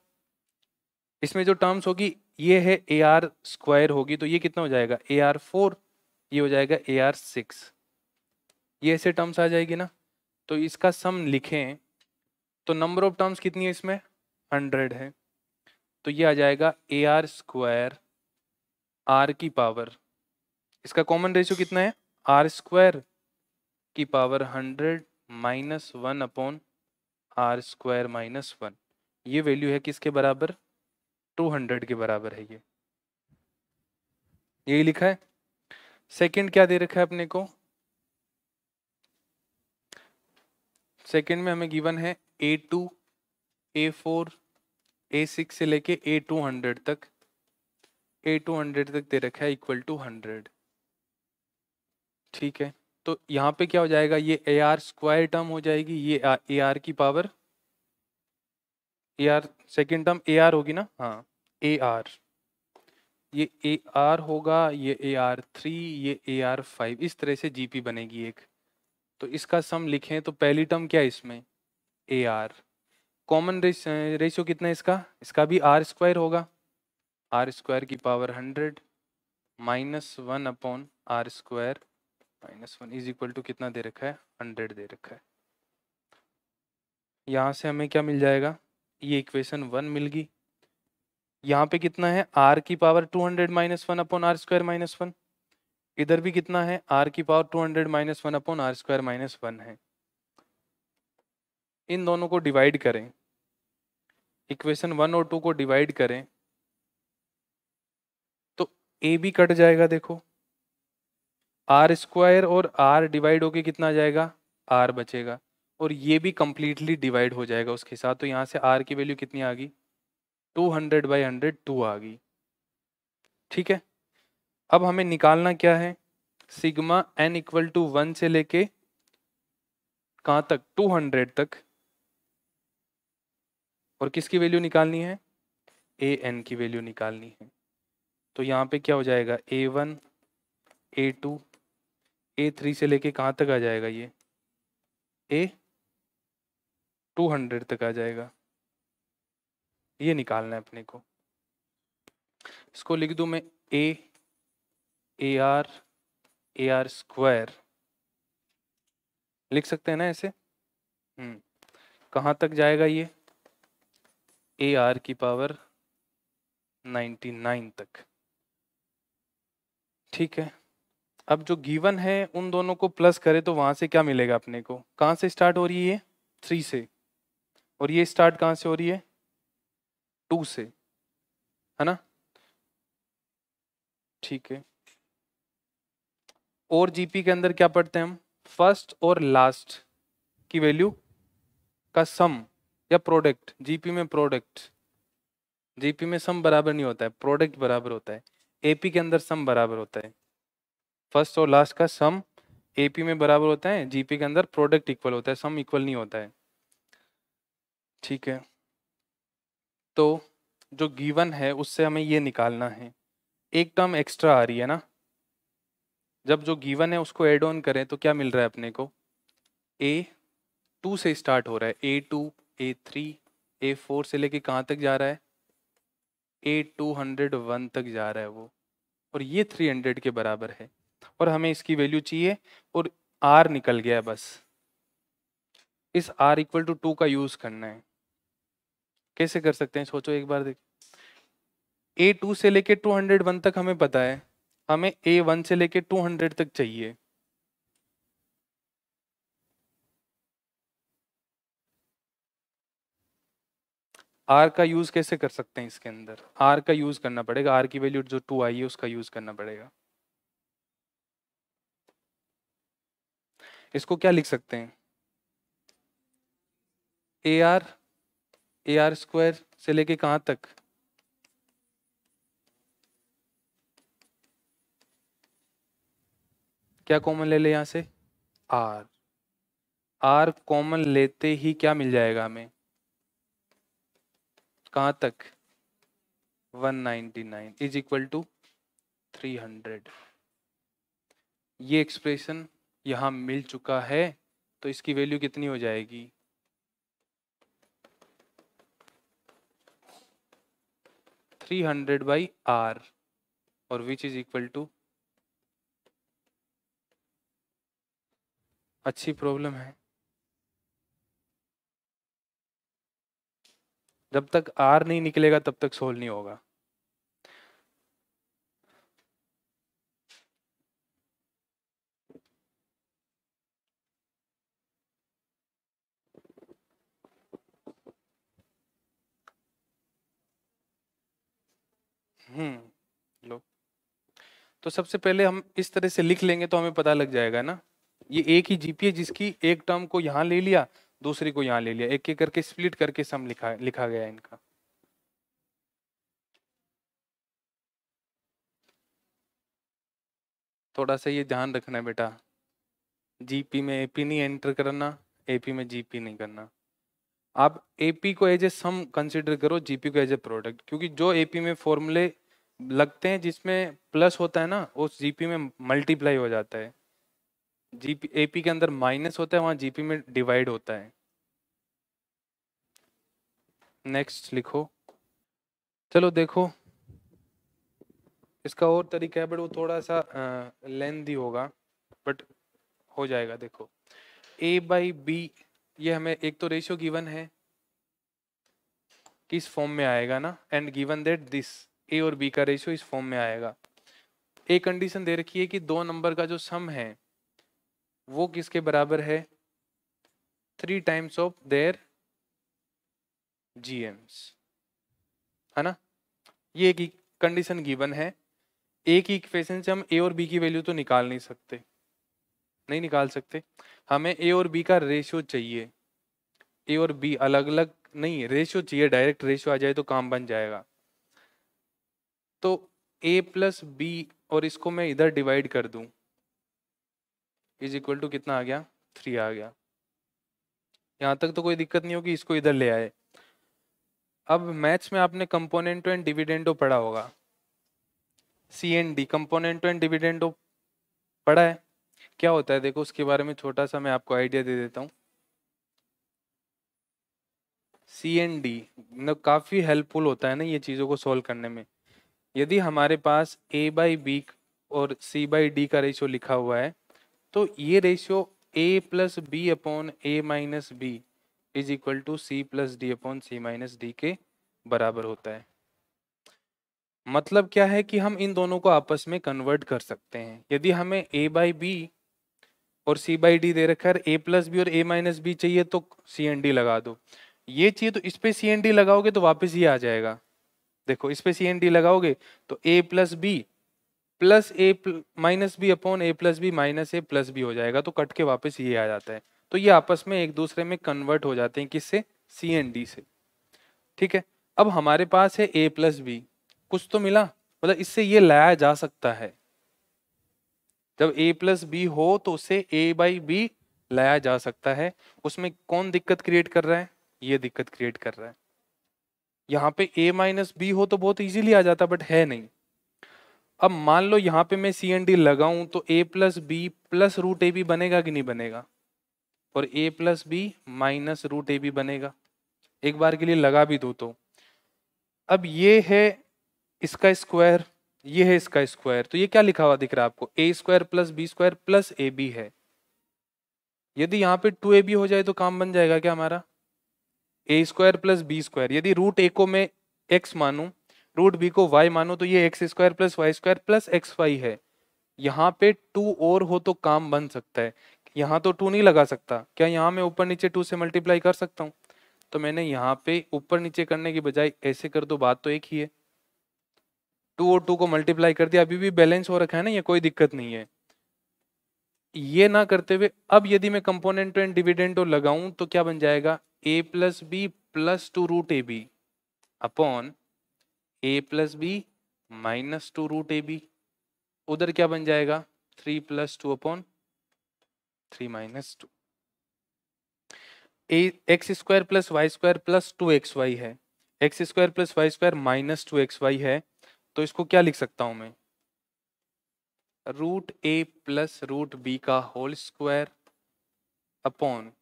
इसमें जो टर्म्स होगी ये है ए आर स्क्वायर होगी तो ये कितना हो जाएगा ए आर फोर ये हो जाएगा ए आर सिक्स ये ऐसे टर्म्स आ जाएगी ना तो इसका सम लिखें तो नंबर ऑफ टर्म्स कितनी है इसमें हंड्रेड है तो ये आ जाएगा ए आर स्क्वायर आर की पावर इसका कॉमन रेशियो कितना है आर स्क्वायर की power hundred minus one upon are square minus one ये वैल्यू है किसके बराबर टू हंड्रेड के बराबर है ये यही लिखा है सेकंड क्या दे रखा है अपने को सेकंड में हमें गिवन है a two a four a six से लेके ए टू हंड्रेड तक ए टू हंड्रेड तक दे रखा है इक्वल टू हंड्रेड ठीक है तो यहाँ पे क्या हो जाएगा ये ए आर स्क्वायर टर्म हो जाएगी ये ए आर की power a r second term a r होगी ना हाँ ए आर ये ए आर होगा ये ए आर थ्री ये ए आर फाइव इस तरह से जीपी बनेगी एक तो इसका सम लिखें तो पहली टर्म क्या है इसमें ए आर कॉमन रेशियो कितना है इसका इसका भी आर स्क्वायर होगा आर स्क्वायर की power hundred minus one upon are square minus one is equal to कितना दे रखा है हंड्रेड दे रखा है यहाँ से हमें क्या मिल जाएगा ये इक्वेशन वन मिल गई यहाँ पे कितना है आर की power two hundred minus one upon are square minus one इधर भी कितना है आर की power two hundred minus one upon are square minus one है इन दोनों को डिवाइड करें इक्वेशन वन और टू को डिवाइड करें तो ए भी कट जाएगा देखो आर स्क्वायर और आर डिवाइड होके कितना जाएगा आर बचेगा और ये भी कम्प्लीटली डिवाइड हो जाएगा उसके साथ तो यहाँ से आर की वैल्यू कितनी आ गई two hundred by hundred two आ गई ठीक है अब हमें निकालना क्या है sigma n equal to one से लेके कहाँ तक टू हंड्रेड तक और किसकी वैल्यू निकालनी है ए एन की वैल्यू निकालनी है तो यहाँ पे क्या हो जाएगा a one a two a three से लेके कहाँ तक आ जाएगा ये ए टू हंड्रेड तक आ जाएगा ये निकालना है अपने को इसको लिख दूँ मैं a A R A R square लिख सकते हैं ना ऐसे हम्म कहाँ तक जाएगा ये ए आर की पावर 99 तक ठीक है अब जो गिवन है उन दोनों को प्लस करें तो वहां से क्या मिलेगा अपने को कहाँ से स्टार्ट हो रही है ये थ्री से और ये स्टार्ट कहाँ से हो रही है टू से है ना ठीक है और जीपी के अंदर क्या पढ़ते हैं हम फर्स्ट और लास्ट की वैल्यू का सम या प्रोडक्ट जीपी में प्रोडक्ट जीपी में सम बराबर नहीं होता है प्रोडक्ट बराबर होता है एपी के अंदर सम बराबर होता है फर्स्ट और लास्ट का सम एपी में बराबर होता है जीपी के अंदर प्रोडक्ट इक्वल होता है सम इक्वल नहीं होता है ठीक है तो जो गिवन है उससे हमें ये निकालना है एक टर्म एक्स्ट्रा आ रही है ना जब जो गिवन है उसको एड ऑन करें तो क्या मिल रहा है अपने को ए टू से स्टार्ट हो रहा है a two a three a four से लेके कहाँ तक जा रहा है ए टू हंड्रेड वन तक जा रहा है वो और ये थ्री हंड्रेड के बराबर है और हमें इसकी वैल्यू चाहिए और आर निकल गया बस इस आर इक्वल टू टू का यूज करना है कैसे कर सकते हैं सोचो एक बार देख ए टू से लेके टू हंड्रेड वन तक हमें पता है हमें ए वन से लेके टू हंड्रेड तक चाहिए आर का यूज कैसे कर सकते हैं इसके अंदर आर का यूज करना पड़ेगा आर की वैल्यू जो टू आई है उसका यूज करना पड़ेगा इसको क्या लिख सकते हैं a R A R square से लेके कहा तक क्या कॉमन ले ले यहां से आर आर कॉमन लेते ही क्या मिल जाएगा हमें कहाँ तक 199 इज इक्वल टू 300 ये एक्सप्रेशन यहाँ मिल चुका है तो इसकी वैल्यू कितनी हो जाएगी थ्री हंड्रेड बाई आर और विच इज इक्वल टू अच्छी प्रॉब्लम है जब तक आर नहीं निकलेगा तब तक सोल नहीं होगा हम्म लो तो सबसे पहले हम इस तरह से लिख लेंगे तो हमें पता लग जाएगा ना ये एक ही जीपी है जिसकी एक टर्म को यहाँ ले लिया दूसरी को यहाँ ले लिया एक एक करके स्प्लिट करके सम लिखा लिखा गया इनका थोड़ा सा ये ध्यान रखना है बेटा जीपी में एपी नहीं एंटर करना एपी में जीपी नहीं करना आप एपी को एज ए सम कंसिडर करो जीपी को एज ए प्रोडक्ट क्योंकि जो एपी में फॉर्मूले लगते हैं जिसमें प्लस होता है ना उस जीपी में मल्टीप्लाई हो जाता है जी एपी के अंदर माइनस होता है वहाँ जीपी में डिवाइड होता है नेक्स्ट लिखो चलो देखो इसका और तरीका है बट वो थोड़ा सा लेंदी होगा बट हो जाएगा देखो ए बाई बी ये हमें एक तो रेशियो गिवन है किस फॉर्म में आएगा ना and given that this a और बी का रेशियो इस फॉर्म में आएगा एक कंडीशन दे रखी है कि दो नंबर का जो सम है वो किसके बराबर है three times of their AMs है ना ये एक कंडीशन गिवन है एक ही इक्वेशन से हम ए और बी की वैल्यू तो निकाल नहीं सकते नहीं निकाल सकते हमें ए और बी का रेशियो चाहिए ए और बी अलग अलग नहीं रेशियो चाहिए डायरेक्ट रेशियो आ जाए तो काम बन जाएगा तो ए प्लस बी और इसको मैं इधर डिवाइड कर दूं इज इक्वल टू कितना आ गया थ्री आ गया यहाँ तक तो कोई दिक्कत नहीं होगी इसको इधर ले आए अब मैथ्स में आपने कंपोनेंटो एंड डिविडेंडो पढ़ा होगा c and d componendo and dividendo पढ़ा है क्या होता है देखो उसके बारे में छोटा सा मैं आपको आइडिया दे देता हूँ सी एंड डी मतलब काफ़ी हेल्पफुल होता है ना ये चीज़ों को सॉल्व करने में यदि हमारे पास ए बाई बी और सी बाई डी का रेशो लिखा हुआ है तो ये ratio a plus b upon a minus b is equal to c plus d upon c minus d के बराबर होता है मतलब क्या है कि हम इन दोनों को आपस में कन्वर्ट कर सकते हैं यदि हमें ए बाई बी और सी बाई डी दे रखा है ए प्लस बी और ए माइनस बी चाहिए तो सी एन डी लगा दो ये चाहिए तो इस पर सी एन डी लगाओगे तो वापस ये आ जाएगा देखो इस पर सी एन डी लगाओगे तो a plus b plus a minus b upon a plus b minus a plus b हो जाएगा तो कट के वापस ये आ जाता है तो ये आपस में एक दूसरे में कन्वर्ट हो जाते हैं किससे सी एंड डी से ठीक है अब हमारे पास है ए प्लस बी कुछ तो मिला मतलब इससे ये लाया जा सकता है जब ए प्लस बी हो तो उसे ए बाई बी लाया जा सकता है उसमें कौन दिक्कत क्रिएट कर रहा है ये दिक्कत क्रिएट कर रहा है यहाँ पे ए माइनस बी हो तो बहुत इजीली आ जाता बट है नहीं अब मान लो यहाँ पे मैं सी एन डी लगाऊं तो a plus b plus root A b बनेगा कि नहीं बनेगा और a plus b minus root A b बनेगा एक बार के लिए लगा भी दो तो अब ये है इसका स्क्वायर ये है इसका स्क्वायर तो ये क्या लिखा हुआ दिख रहा है आपको a square plus b square plus a b है यदि यहाँ पे टू ए बी हो जाए तो काम बन जाएगा क्या हमारा a square plus b square यदि रूट ए को मैं एक्स मानूं रूट बी को वाई मानो तो ये x square plus y square plus x y है यहाँ पे टू और हो तो काम बन सकता है यहाँ तो टू नहीं लगा सकता क्या यहाँ मैं ऊपर नीचे टू से मल्टीप्लाई कर सकता हूँ तो मैंने यहाँ पे ऊपर नीचे करने की बजाय ऐसे कर दो बात तो एक ही है टू और टू को मल्टीप्लाई कर दिया अभी भी बैलेंस हो रखा है ना ये कोई दिक्कत नहीं है ये ना करते हुए अब यदि मैं कंपोनेंट एंड डिविडेंड लगाऊं तो क्या बन जाएगा a plus b plus two root A b upon a plus b minus two root A b उधर क्या बन जाएगा three plus two upon three minus two x square plus y square plus two x y है x square plus y square minus two x y है तो इसको क्या लिख सकता हूं मैं root a plus root b का whole square upon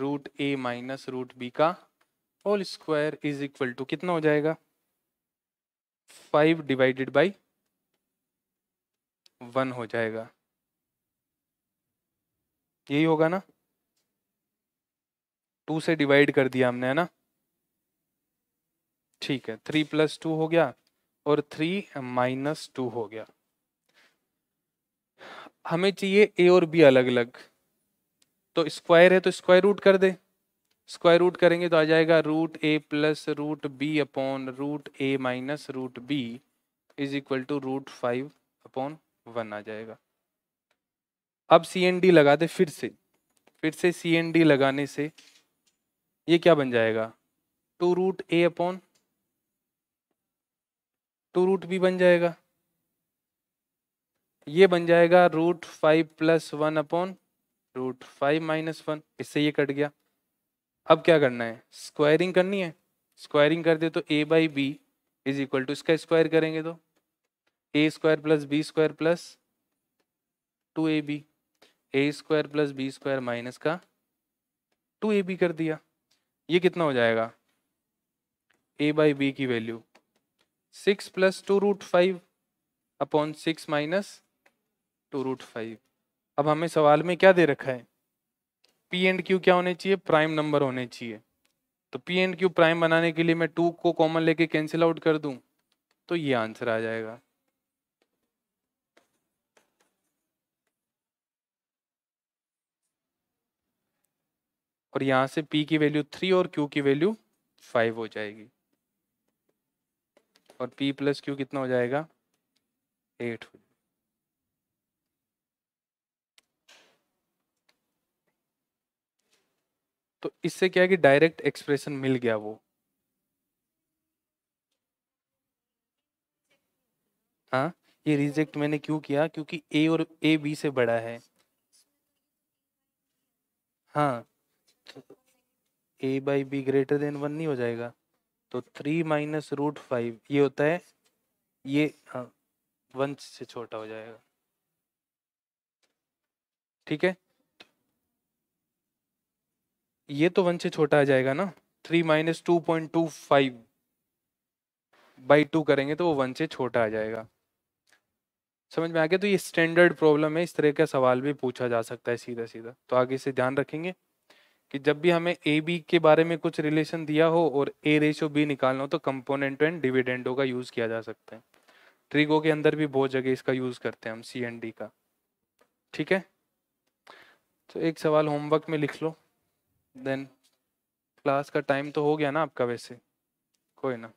root a minus root b का whole square is equal to कितना हो जाएगा फाइव डिवाइडेड बाई वन हो जाएगा यही होगा ना टू से डिवाइड कर दिया हमने है ना ठीक है थ्री प्लस टू हो गया और थ्री माइनस टू हो गया हमें चाहिए ए और बी अलग अलग तो स्क्वायर है तो स्क्वायर रूट कर दे स्क्वायर रूट करेंगे तो आ जाएगा root a plus root b upon root a minus root b is equal to root five upon one आ जाएगा अब सी एन डी लगा दे फिर से फिर से सी एन डी लगाने से ये क्या बन जाएगा two root a upon two root b बन जाएगा ये बन जाएगा root five plus one upon root five minus one इससे ये कट गया अब क्या करना है स्क्वायरिंग करनी है स्क्वायरिंग कर दे तो a by b is equal to इसका स्क्वायर करेंगे तो a square plus b square plus two a B a square plus b square minus का टू ए बी कर दिया ये कितना हो जाएगा ए बाई बी की value six plus two root five upon six minus two root five अब हमें सवाल में क्या दे रखा है पी एंड क्यू क्या होने चाहिए प्राइम नंबर होने चाहिए तो पी एंड क्यू प्राइम बनाने के लिए मैं टू को कॉमन लेके कैंसिल आउट कर दूं तो ये आंसर आ जाएगा और यहां से पी की वैल्यू थ्री और क्यू की वैल्यू फाइव हो जाएगी और पी प्लस क्यू कितना हो जाएगा एट हो जाएगा तो इससे क्या है कि डायरेक्ट एक्सप्रेशन मिल गया वो हाँ ये रिजेक्ट मैंने क्यों किया क्योंकि ए और ए बी से बड़ा है हाँ a by b greater than one नहीं हो जाएगा तो थ्री माइनस रूट फाइव ये होता है ये हाँ वन से छोटा हो जाएगा ठीक है ये तो वन से छोटा आ जाएगा ना three minus two point two five by two करेंगे तो वो वन से छोटा आ जाएगा समझ में आ गया तो ये स्टैंडर्ड प्रॉब्लम है इस तरह का सवाल भी पूछा जा सकता है सीधा सीधा तो आगे से ध्यान रखेंगे कि जब भी हमें ए बी के बारे में कुछ रिलेशन दिया हो और ए रेशो बी निकालना हो तो कंपोनेंट एंड डिविडेंडो का यूज़ किया जा सकता है ट्रिगो के अंदर भी बहुत जगह इसका यूज़ करते हैं हम सी एंड डी का ठीक है तो एक सवाल होमवर्क में लिख लो देन क्लास का टाइम तो हो गया ना आपका वैसे कोई ना